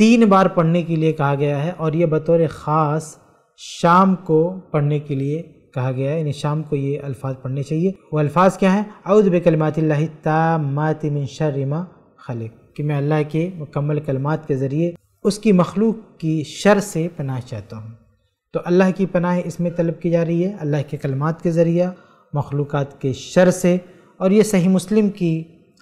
तीन बार पढ़ने के लिए कहा गया है और ये बतौर ख़ास शाम को पढ़ने के लिए कहा गया है यानी शाम को ये अल्फाज पढ़ने चाहिए वो अल्फाज क्या हैं अउद बेकलमातिल्ला तामात मिन शर्मा खलिक कि मैं अल्लाह के मुकम्मल कलमात के ज़रिए उसकी मखलूक की शर से पनाह चाहता हूँ तो अल्लाह की पनाह इसमें तलब की जा रही है अल्लाह के कलमात के ज़रिए मखलूक के शर से और ये सही मुस्लिम की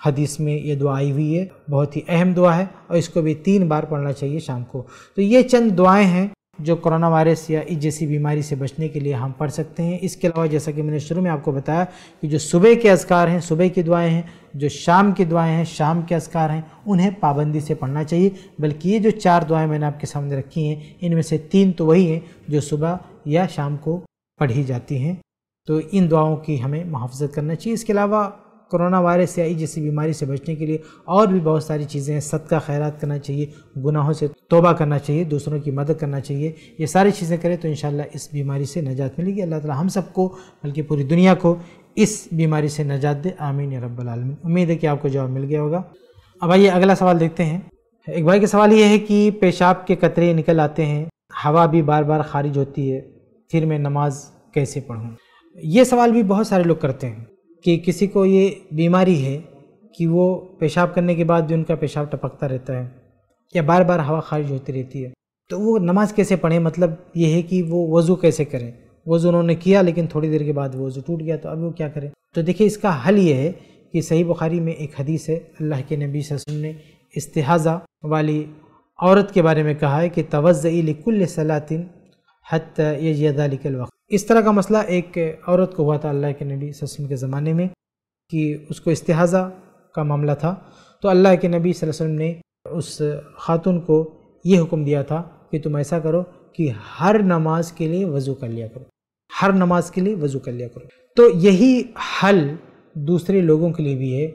हदीस में ये दुआ आई हुई है बहुत ही अहम दुआ है और इसको भी तीन बार पढ़ना चाहिए शाम को तो ये चंद दुआएँ हैं जो कोरोना वायरस या इस e जैसी बीमारी से बचने के लिए हम पढ़ सकते हैं इसके अलावा जैसा कि मैंने शुरू में आपको बताया कि जो सुबह के असकार हैं सुबह की दुआएं हैं जो शाम की दुआएं हैं शाम के असकार हैं उन्हें पाबंदी से पढ़ना चाहिए बल्कि ये जो चार दुआएं मैंने आपके सामने रखी हैं इनमें से तीन तो वही हैं जो सुबह या शाम को पढ़ी जाती हैं तो इन दुआओं की हमें मुहाफ़त करना चाहिए इसके अलावा कोरोना वायरस से आई जैसी बीमारी से बचने के लिए और भी बहुत सारी चीज़ें हैं सदका खैरत करना चाहिए गुनाहों से तोबा करना चाहिए दूसरों की मदद करना चाहिए ये सारी चीज़ें करें तो इन इस बीमारी से नजात मिलेगी अल्लाह ताला हम सबको बल्कि पूरी दुनिया को इस बीमारी से नजात दे आमीन रब्बालमीन उम्मीद है कि आपको जवाब मिल गया होगा अब आइए अगला सवाल देखते हैं एक भाई का सवाल ये है कि पेशाब के कतरे निकल आते हैं हवा भी बार बार खारिज होती है फिर मैं नमाज कैसे पढ़ूँ ये सवाल भी बहुत सारे लोग करते हैं कि किसी को ये बीमारी है कि वो पेशाब करने के बाद भी उनका पेशाब टपकता रहता है या बार बार हवा खारिज होती रहती है तो वो नमाज़ कैसे पढ़ें मतलब ये है कि वो वज़ू कैसे करें वज़ू उन्होंने किया लेकिन थोड़ी देर के बाद वज़ू टूट गया तो अब वो क्या करें तो देखिए इसका हल ये है कि सही बुखारी में एक हदीस है अल्लाह के नबी वसल्लम ने इस्तेहाज़ा वाली औरत के बारे में कहा है कि तवज़ लिकुल सलातिन हत यदालिकल वक्त इस तरह का मसला एक औरत को हुआ था अल्लाह के नबी वसल्लम के ज़माने में कि उसको इस्तेहाज़ा का मामला था तो अल्लाह के नबी वसल्लम ने उस खातून को ये हुक्म दिया था कि तुम ऐसा करो कि हर नमाज के लिए वज़ू कर लिया करो हर नमाज के लिए वज़ू कर लिया करो तो यही हल दूसरे लोगों के लिए भी है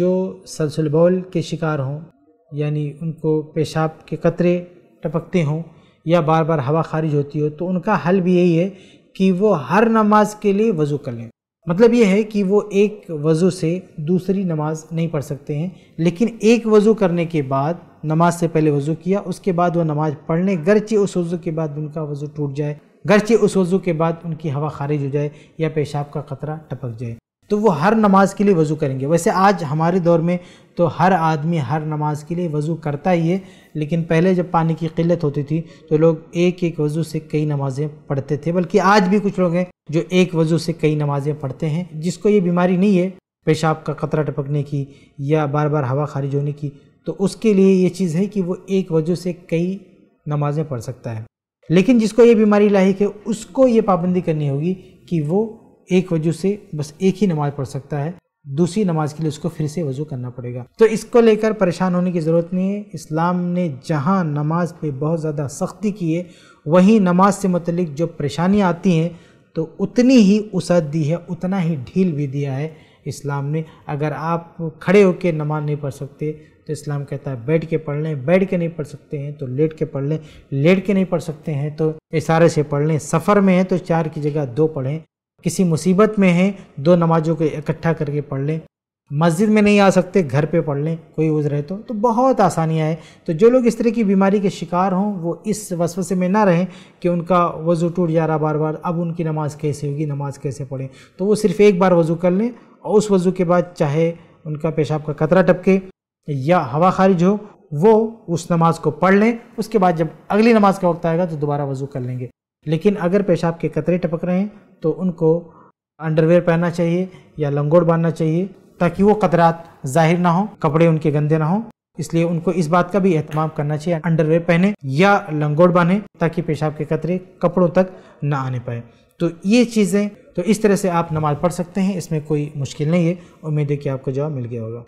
जो सलसल बौल के शिकार हों यानी उनको पेशाब के कतरे टपकते हों या बार बार हवा खारिज होती हो तो उनका हल भी यही है कि वो हर नमाज के लिए वज़ू कर लें मतलब ये है कि वो एक वज़ू से दूसरी नमाज नहीं पढ़ सकते हैं लेकिन एक वज़ू करने के बाद नमाज से पहले वज़ू किया उसके बाद वो नमाज पढ़ लें गरचे उस वज़ू के बाद उनका वज़ू टूट जाए गरचे उस वज़ू के बाद उनकी हवा खारिज हो जाए या पेशाब का ख़तरा टपक जाए तो वो हर नमाज़ के लिए वज़ू करेंगे वैसे आज हमारे दौर में तो हर आदमी हर नमाज़ के लिए वज़ू करता ही है लेकिन पहले जब पानी की किल्लत होती थी तो लोग एक एक वज़ू से कई नमाज़ें पढ़ते थे बल्कि आज भी कुछ लोग हैं जो एक वज़ू से कई नमाज़ें पढ़ते हैं जिसको ये बीमारी नहीं है पेशाब का कतरा टपकने की या बार बार हवा खारिज होने की तो उसके लिए ये चीज़ है कि वो एक वजू से कई नमाज़ें पढ़ सकता है लेकिन जिसको ये बीमारी लाइक है उसको ये पाबंदी करनी होगी कि वो एक वजू से बस एक ही नमाज पढ़ सकता है दूसरी नमाज के लिए उसको फिर से वजू करना पड़ेगा तो इसको लेकर परेशान होने की ज़रूरत नहीं है इस्लाम ने जहाँ नमाज पे बहुत ज़्यादा सख्ती की है वहीं नमाज से मतलब जो परेशानियाँ आती हैं तो उतनी ही उसत दी है उतना ही ढील भी दिया है इस्लाम ने अगर आप खड़े होकर नमाज नहीं पढ़ सकते तो इस्लाम कहता है बैठ के पढ़ लें बैठ के नहीं पढ़ सकते हैं तो लेट के पढ़ लें लेट के नहीं पढ़ सकते हैं तो इशारे से पढ़ लें सफ़र में हैं तो चार की जगह दो पढ़ें किसी मुसीबत में हैं दो नमाजों को इकट्ठा करके पढ़ लें मस्जिद में नहीं आ सकते घर पे पढ़ लें कोई उज रहे तो तो बहुत आसानियाँ हैं तो जो लोग इस तरह की बीमारी के शिकार हों वो इस वसवसे में ना रहें कि उनका वज़ू टूट जा रहा बार बार अब उनकी नमाज़ कैसे होगी नमाज़ कैसे पढ़ें तो वो सिर्फ़ एक बार वज़ू कर लें और उस वज़ू के बाद चाहे उनका पेशाब का कतरा टपके या हवा खारिज हो वो उस नमाज को पढ़ लें उसके बाद जब अगली नमाज का वक्त आएगा तो दोबारा वज़ू कर लेंगे लेकिन अगर पेशाब के कतरे टपक रहे हैं तो उनको अंडरवेयर पहनना चाहिए या लंगोट बांधना चाहिए ताकि वो कतरात जाहिर ना हो कपड़े उनके गंदे ना हो इसलिए उनको इस बात का भी एहतमाम करना चाहिए अंडरवेयर पहने या लंगोट बांधे ताकि पेशाब के कतरे कपड़ों तक ना आने पाए तो ये चीज़ें तो इस तरह से आप नमाज पढ़ सकते हैं इसमें कोई मुश्किल नहीं है उम्मीद है कि आपको जवाब मिल गया होगा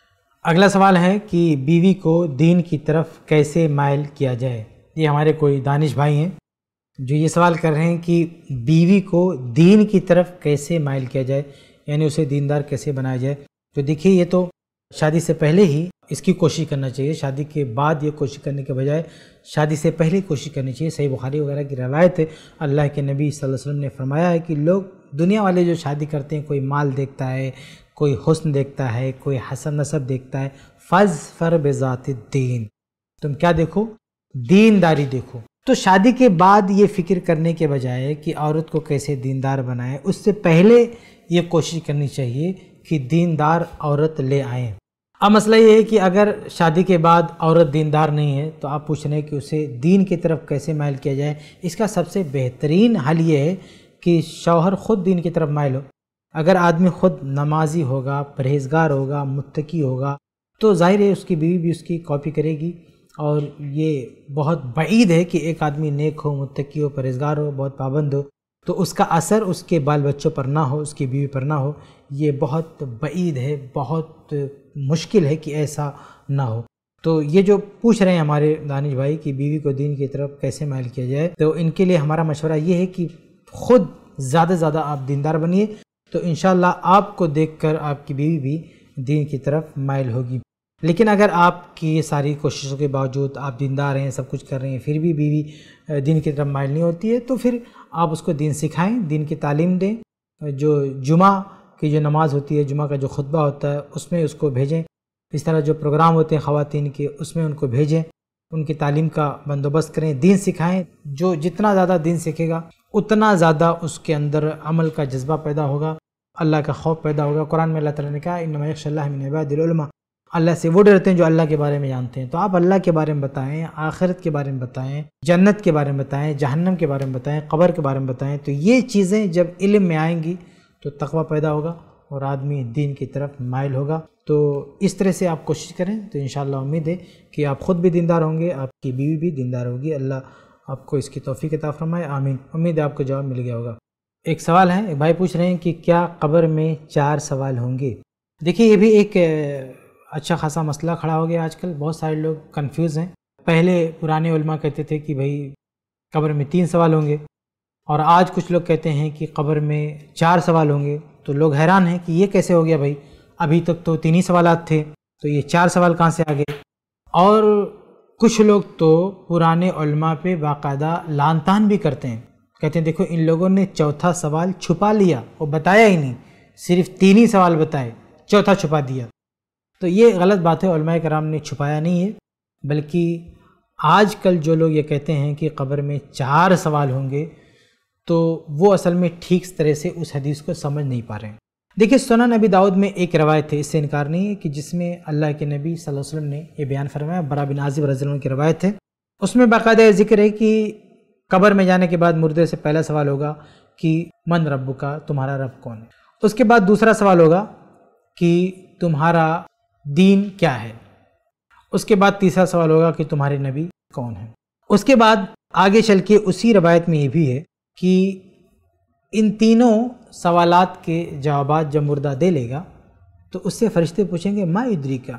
अगला सवाल है कि बीवी को दीन की तरफ कैसे मायल किया जाए ये हमारे कोई दानिश भाई हैं जो ये सवाल कर रहे हैं कि बीवी को दीन की तरफ कैसे माइल किया जाए यानी उसे दीनदार कैसे बनाया जाए तो देखिए ये तो शादी से पहले ही इसकी कोशिश करना चाहिए शादी के बाद ये कोशिश करने के बजाय शादी से पहले कोशिश करनी चाहिए सही बुखारी वगैरह की रवायत है अल्लाह के नबी वसल्लम ने फरमाया है कि लोग दुनिया वाले जो शादी करते हैं कोई माल देखता है कोई हुस्न देखता है कोई हसन नसब देखता है फज फर बेज़ात दीन तुम क्या देखो दीनदारी देखो तो शादी के बाद ये फ़िक्र करने के बजाय कि औरत को कैसे दीनदार बनाएं उससे पहले ये कोशिश करनी चाहिए कि दीनदार औरत ले आएँ अब मसला ये है कि अगर शादी के बाद औरत दीनदार नहीं है तो आप पूछ रहे हैं कि उसे दीन की तरफ कैसे मायल किया जाए इसका सबसे बेहतरीन हल ये है कि शौहर ख़ुद दीन की तरफ मायल हो अगर आदमी ख़ुद नमाजी होगा परहेजगार होगा मुत्तकी होगा तो ज़ाहिर है उसकी बीवी भी उसकी कॉपी करेगी और ये बहुत बईद है कि एक आदमी नेक हो मुतकी हो परहेजगार हो बहुत पाबंद हो तो उसका असर उसके बाल बच्चों पर ना हो उसकी बीवी पर ना हो ये बहुत बईद है बहुत मुश्किल है कि ऐसा ना हो तो ये जो पूछ रहे हैं हमारे दानिश भाई कि बीवी को दीन की तरफ कैसे मायल किया जाए तो इनके लिए हमारा मशवरा ये है कि खुद ज़्यादा से ज़्यादा आप दीनदार बनिए तो इन आपको देख कर आपकी बीवी भी दीन की तरफ मायल होगी लेकिन अगर आपकी सारी कोशिशों के बावजूद आप दिनदार रहे हैं सब कुछ कर रहे हैं फिर भी बीवी दिन की तरफ माइल नहीं होती है तो फिर आप उसको दिन सिखाएं दिन की तालीम दें जो जुमा की जो नमाज़ होती है जुमा का जो खुतबा होता है उसमें उसको भेजें इस तरह जो प्रोग्राम होते हैं ख़वान के उसमें उनको भेजें उनकी तालीम का बंदोबस्त करें दिन सिखाएं जो जितना ज़्यादा दिन सीखेगा उतना ज़्यादा उसके अंदर अमल का जज्बा पैदा होगा अल्लाह का खौफ पैदा होगा कुरान में अल्लाह तला ने कहा इन नमशल्ला मिनबा दिलमा अल्लाह से वो डरते हैं जो अल्लाह के बारे में जानते हैं तो आप अल्लाह के बारे में बताएं आखिरत के बारे में बताएं जन्नत के बारे में बताएं जहन्नम के बारे में बताएं कब्र के बारे में बताएं तो ये चीज़ें जब इल्म में आएंगी तो तकवा पैदा होगा और आदमी दीन की तरफ माइल होगा तो इस तरह से आप कोशिश करें तो इन उम्मीद है कि आप ख़ुद भी दीदार होंगे आपकी बीवी भी दीदार होगी अल्लाह आपको इसकी तोफ़ी के फरमाए आमीन उम्मीद है आपको जवाब मिल गया होगा एक सवाल है एक भाई पूछ रहे हैं कि क्या कब्र में चार सवाल होंगे देखिए ये भी एक अच्छा खासा मसला खड़ा हो गया आजकल बहुत सारे लोग कंफ्यूज हैं पहले पुराने उलमा कहते थे कि भाई कब्र में तीन सवाल होंगे और आज कुछ लोग कहते हैं कि कब्र में चार सवाल होंगे तो लोग हैरान हैं कि ये कैसे हो गया भाई अभी तक तो तीन ही सवाल थे तो ये चार सवाल कहाँ से आ गए और कुछ लोग तो पुराने उलमा पे बाकायदा लानतान भी करते हैं कहते हैं देखो इन लोगों ने चौथा सवाल छुपा लिया और बताया ही नहीं सिर्फ तीन ही सवाल बताए चौथा छुपा दिया तो ये गलत बात है कराम ने छुपाया नहीं है बल्कि आजकल जो लोग ये कहते हैं कि कब्र में चार सवाल होंगे तो वो असल में ठीक तरह से उस हदीस को समझ नहीं पा रहे हैं देखिए सुना नबी दाऊद में एक रवायत है इससे इनकार नहीं है कि जिसमें अल्लाह के नबी वसल्लम ने यह बयान फरमाया बरा बिन आजिब रजल की रवायत है उसमें बाकायदा जिक्र है कि कब्र में जाने के बाद मुर्दे से पहला सवाल होगा कि मन रब का तुम्हारा रब कौन है उसके बाद दूसरा सवाल होगा कि तुम्हारा दीन क्या है उसके बाद तीसरा सवाल होगा कि तुम्हारे नबी कौन है उसके बाद आगे चल के उसी रवायत में ये भी है कि इन तीनों सवालात के जवाब जब मुर्दा दे लेगा तो उससे फरिश्ते पूछेंगे मा उदरी का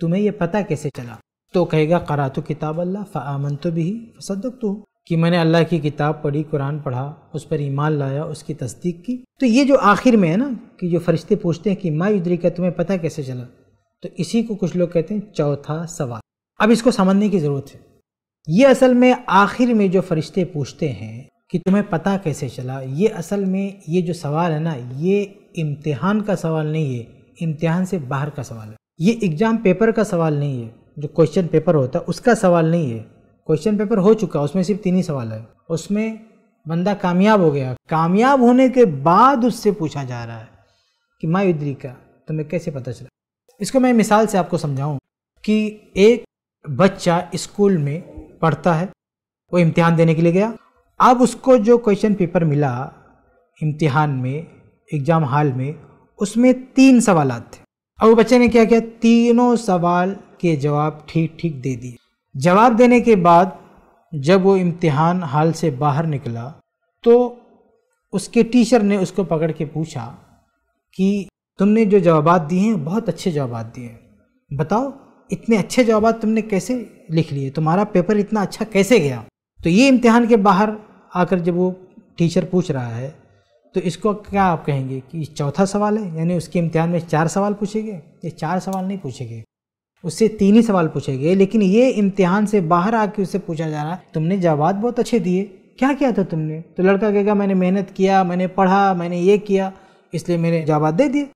तुम्हें यह पता कैसे चला तो कहेगा करा तो किताब अल्लाह फ़ामन तो भी फसदक तो कि मैंने अल्लाह की किताब पढ़ी कुरान पढ़ा उस पर ईमान लाया उसकी तस्दीक की तो ये जो आखिर में है ना कि जो फरिश्ते पूछते हैं कि मा उदरी का तुम्हें पता कैसे चला तो इसी को कुछ लोग कहते हैं चौथा सवाल अब इसको समझने की ज़रूरत है ये असल में आखिर में जो फरिश्ते पूछते हैं कि तुम्हें पता कैसे चला ये असल में ये जो सवाल है ना ये इम्तिहान का सवाल नहीं है इम्तिहान से बाहर का सवाल है ये एग्ज़ाम पेपर का सवाल नहीं है जो क्वेश्चन पेपर होता है उसका सवाल नहीं है क्वेश्चन पेपर हो चुका उसमें सिर्फ तीन ही सवाल है उसमें बंदा कामयाब हो गया कामयाब होने के बाद उससे पूछा जा रहा है कि माँ युद्री का तुम्हें कैसे पता चला इसको मैं मिसाल से आपको समझाऊं कि एक बच्चा स्कूल में पढ़ता है वो इम्तिहान देने के लिए गया अब उसको जो क्वेश्चन पेपर मिला इम्तिहान में एग्ज़ाम हाल में उसमें तीन सवाल थे अब वो बच्चे ने क्या किया तीनों सवाल के जवाब ठीक ठीक दे दिए जवाब देने के बाद जब वो इम्तिहान हाल से बाहर निकला तो उसके टीचर ने उसको पकड़ के पूछा कि तुमने जो जवाब दिए हैं बहुत अच्छे जवाब दिए हैं बताओ इतने अच्छे जवाब तुमने कैसे लिख लिए तुम्हारा पेपर इतना अच्छा कैसे गया तो ये इम्तिहान के बाहर आकर जब वो टीचर पूछ रहा है तो इसको क्या आप कहेंगे कि चौथा सवाल है यानी उसके इम्तिहान में चार सवाल पूछेंगे ये चार सवाल नहीं पूछेंगे उससे तीन ही सवाल पूछेंगे लेकिन ये इम्तिहान से बाहर आके उससे पूछा जा रहा है तुमने जवाब बहुत अच्छे दिए क्या किया था तुमने तो लड़का कहेगा मैंने मेहनत किया मैंने पढ़ा मैंने ये किया इसलिए मैंने जवाब दे दिए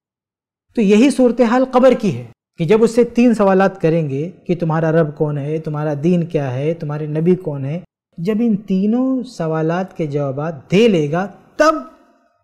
तो यही सूरत हाल कबर की है कि जब उससे तीन सवाल करेंगे कि तुम्हारा रब कौन है तुम्हारा दीन क्या है तुम्हारे नबी कौन है जब इन तीनों सवाल के जवाब दे लेगा तब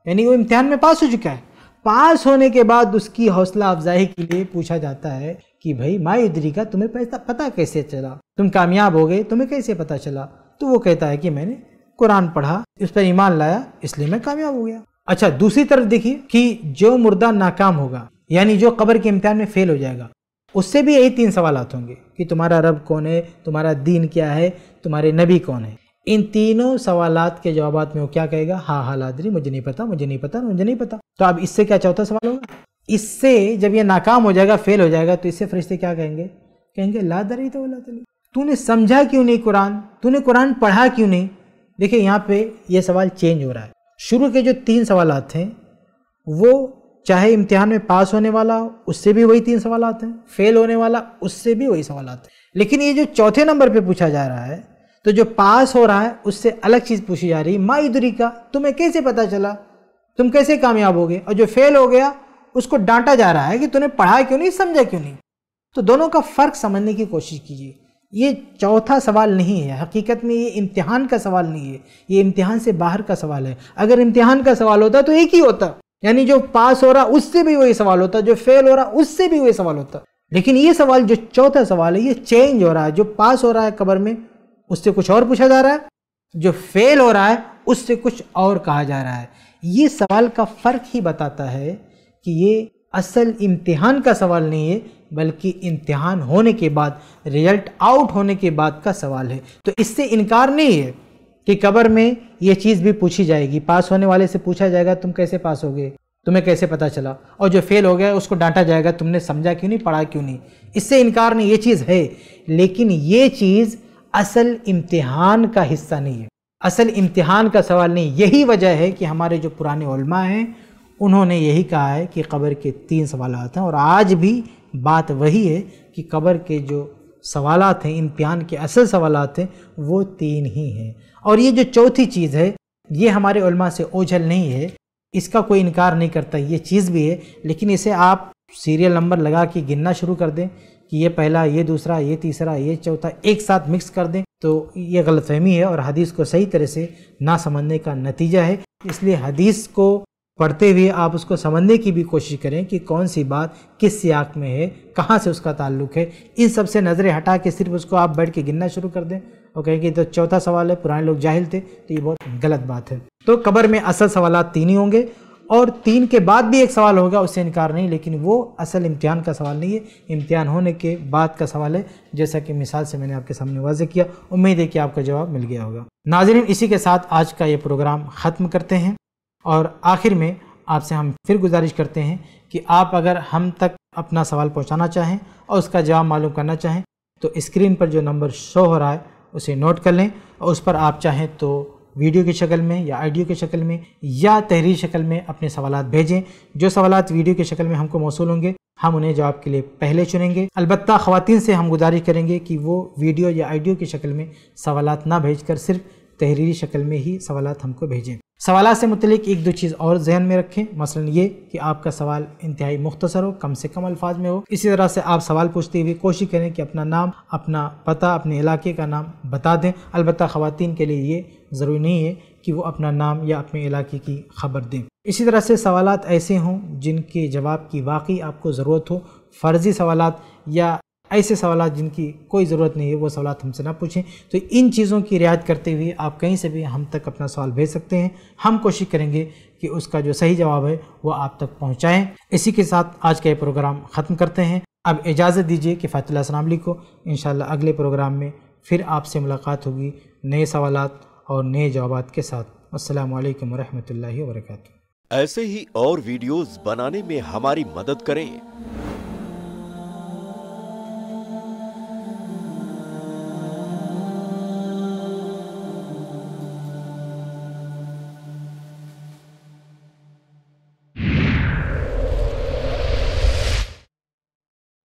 यानी वो इम्तहान में पास हो चुका है पास होने के बाद उसकी हौसला अफजाई के लिए पूछा जाता है कि भाई मायुद्री का तुम्हें पैसा पता कैसे चला तुम कामयाब हो गए तुम्हें कैसे पता चला तो वो कहता है कि मैंने कुरान पढ़ा उस पर ईमान लाया इसलिए मैं कामयाब हो गया अच्छा दूसरी तरफ देखिए कि जो मुर्दा नाकाम होगा यानी जो कब्र के इम्तहान में फ़ेल हो जाएगा उससे भी यही तीन सवाल होंगे कि तुम्हारा रब कौन है तुम्हारा दीन क्या है तुम्हारे नबी कौन है इन तीनों सवाल के जवाब में वो क्या कहेगा हाँ हाँ लादरी मुझे नहीं पता मुझे नहीं पता मुझे नहीं पता तो अब इससे क्या चौथा सवाल होगा इससे जब ये नाकाम हो जाएगा फेल हो जाएगा तो इससे फरिश्ते क्या कहेंगे कहेंगे लादरी तो लादरी तूने समझा क्यों नहीं कुरान तूने कुरान पढ़ा क्यों नहीं देखिए यहाँ पे ये सवाल चेंज हो रहा है शुरू के जो तीन सवाल थे वो चाहे इम्तिहान में पास होने वाला हो उससे भी वही तीन सवाल आते हैं फेल होने वाला उससे भी वही सवाल आते हैं लेकिन ये जो चौथे नंबर पे पूछा जा रहा है तो जो पास हो रहा है उससे अलग चीज़ पूछी जा रही है मायूदरी का तुम्हें कैसे पता चला तुम कैसे कामयाब हो गए और जो फेल हो गया उसको डांटा जा रहा है कि तूने पढ़ा क्यों नहीं समझा क्यों नहीं तो दोनों का फ़र्क समझने की कोशिश कीजिए ये चौथा सवाल नहीं है हकीकत में ये इम्तिहान का सवाल नहीं है ये इम्तिहान से बाहर का सवाल है अगर इम्तिहान का सवाल होता तो एक ही होता यानी जो पास हो रहा उससे भी वही सवाल होता जो फेल हो रहा उससे भी वही सवाल होता लेकिन ये सवाल जो चौथा सवाल है ये चेंज हो रहा है जो पास हो रहा है कबर में उससे कुछ और पूछा जा रहा है जो फेल हो रहा है उससे कुछ और कहा जा रहा है ये सवाल का फ़र्क ही बताता है कि ये असल इम्तिहान का सवाल नहीं है बल्कि इम्तिहान होने के बाद रिजल्ट आउट होने के बाद का सवाल है तो इससे इनकार नहीं है कि कबर में ये चीज़ भी पूछी जाएगी पास होने वाले से पूछा जाएगा तुम कैसे पास हो गए तुम्हें कैसे पता चला और जो फेल हो गया उसको डांटा जाएगा तुमने समझा क्यों नहीं पढ़ा क्यों नहीं इससे इनकार नहीं ये चीज़ है लेकिन ये चीज़ असल इम्तिहान का हिस्सा नहीं है असल इम्तिहान का सवाल नहीं यही वजह है कि हमारे जो पुराने उलमा हैं उन्होंने यही कहा है कि कबर के तीन सवाल हैं और आज भी बात वही है कि कबर के जो सवाल हैं इम्तिहान के असल सवाल हैं वो तीन ही हैं और ये जो चौथी चीज़ है ये हमारे उलमा से ओझल नहीं है इसका कोई इनकार नहीं करता ये चीज़ भी है लेकिन इसे आप सीरियल नंबर लगा के गिनना शुरू कर दें कि ये पहला ये दूसरा ये तीसरा ये चौथा एक साथ मिक्स कर दें तो ये गलतफहमी है और हदीस को सही तरह से ना समझने का नतीजा है इसलिए हदीस को पढ़ते हुए आप उसको समझने की भी कोशिश करें कि कौन सी बात किस सियाक में है कहाँ से उसका ताल्लुक है इन सब से नज़रें हटा के सिर्फ उसको आप बैठ के गिनना शुरू कर दें और कहेंगे तो चौथा सवाल है पुराने लोग जाहिल थे तो ये बहुत गलत बात है तो कबर में असल सवाल तीन ही होंगे और तीन के बाद भी एक सवाल होगा उससे इनकार नहीं लेकिन वो असल इम्तिहान का सवाल नहीं है इम्तिहान होने के बाद का सवाल है जैसा कि मिसाल से मैंने आपके सामने वाजह किया उम्मीद है कि आपका जवाब मिल गया होगा नाजरीन इसी के साथ आज का ये प्रोग्राम ख़त्म करते हैं और आखिर में आपसे हम फिर गुजारिश करते हैं कि आप अगर हम तक अपना सवाल पहुँचाना चाहें और उसका जवाब मालूम करना चाहें तो स्क्रीन पर जो नंबर शो हो रहा है उसे नोट कर लें और उस पर आप चाहें तो वीडियो की शक्ल में या आइडियो की शक्ल में या तहरीर शक्ल में अपने सवाल भेजें जो सवाल वीडियो की शक्ल में हमको मौसू होंगे हम उन्हें जवाब के लिए पहले चुनेंगे अलबत् ख़वान से हम गुजारिश करेंगे कि वो वीडियो या आइडियो की शक्ल में सवाल ना भेज कर सिर्फ तहरीरी शक्ल में ही सवाल हमको भेजें सवाल से मुतलिक एक दो चीज़ और जहन में रखें मसलन ये कि आपका सवाल इंतहाई मुख्तसर हो कम से कम अल्फाज में हो इसी तरह से आप सवाल पूछते हुए कोशिश करें कि अपना नाम अपना पता अपने इलाके का नाम बता दें अलबत् ख़वान के लिए ये ज़रूरी नहीं है कि वो अपना नाम या अपने इलाके की खबर दें इसी तरह से सवाल ऐसे हों जिनके जवाब की वाकई आपको ज़रूरत हो फ़र्ज़ी सवाल या ऐसे सवाल जिनकी कोई ज़रूरत नहीं है वो सवाल हमसे ना पूछें तो इन चीज़ों की रियायत करते हुए आप कहीं से भी हम तक अपना सवाल भेज सकते हैं हम कोशिश करेंगे कि उसका जो सही जवाब है वो आप तक पहुँचाएँ इसी के साथ आज का ये प्रोग्राम ख़त्म करते हैं अब इजाज़त दीजिए कि फ़ातुल्ला को इन अगले प्रोग्राम में फिर आपसे मुलाकात होगी नए सवाल और नए जवाब के साथ अल्लाम वरहमल वरक ऐसे ही और वीडियोज़ बनाने में हमारी मदद करें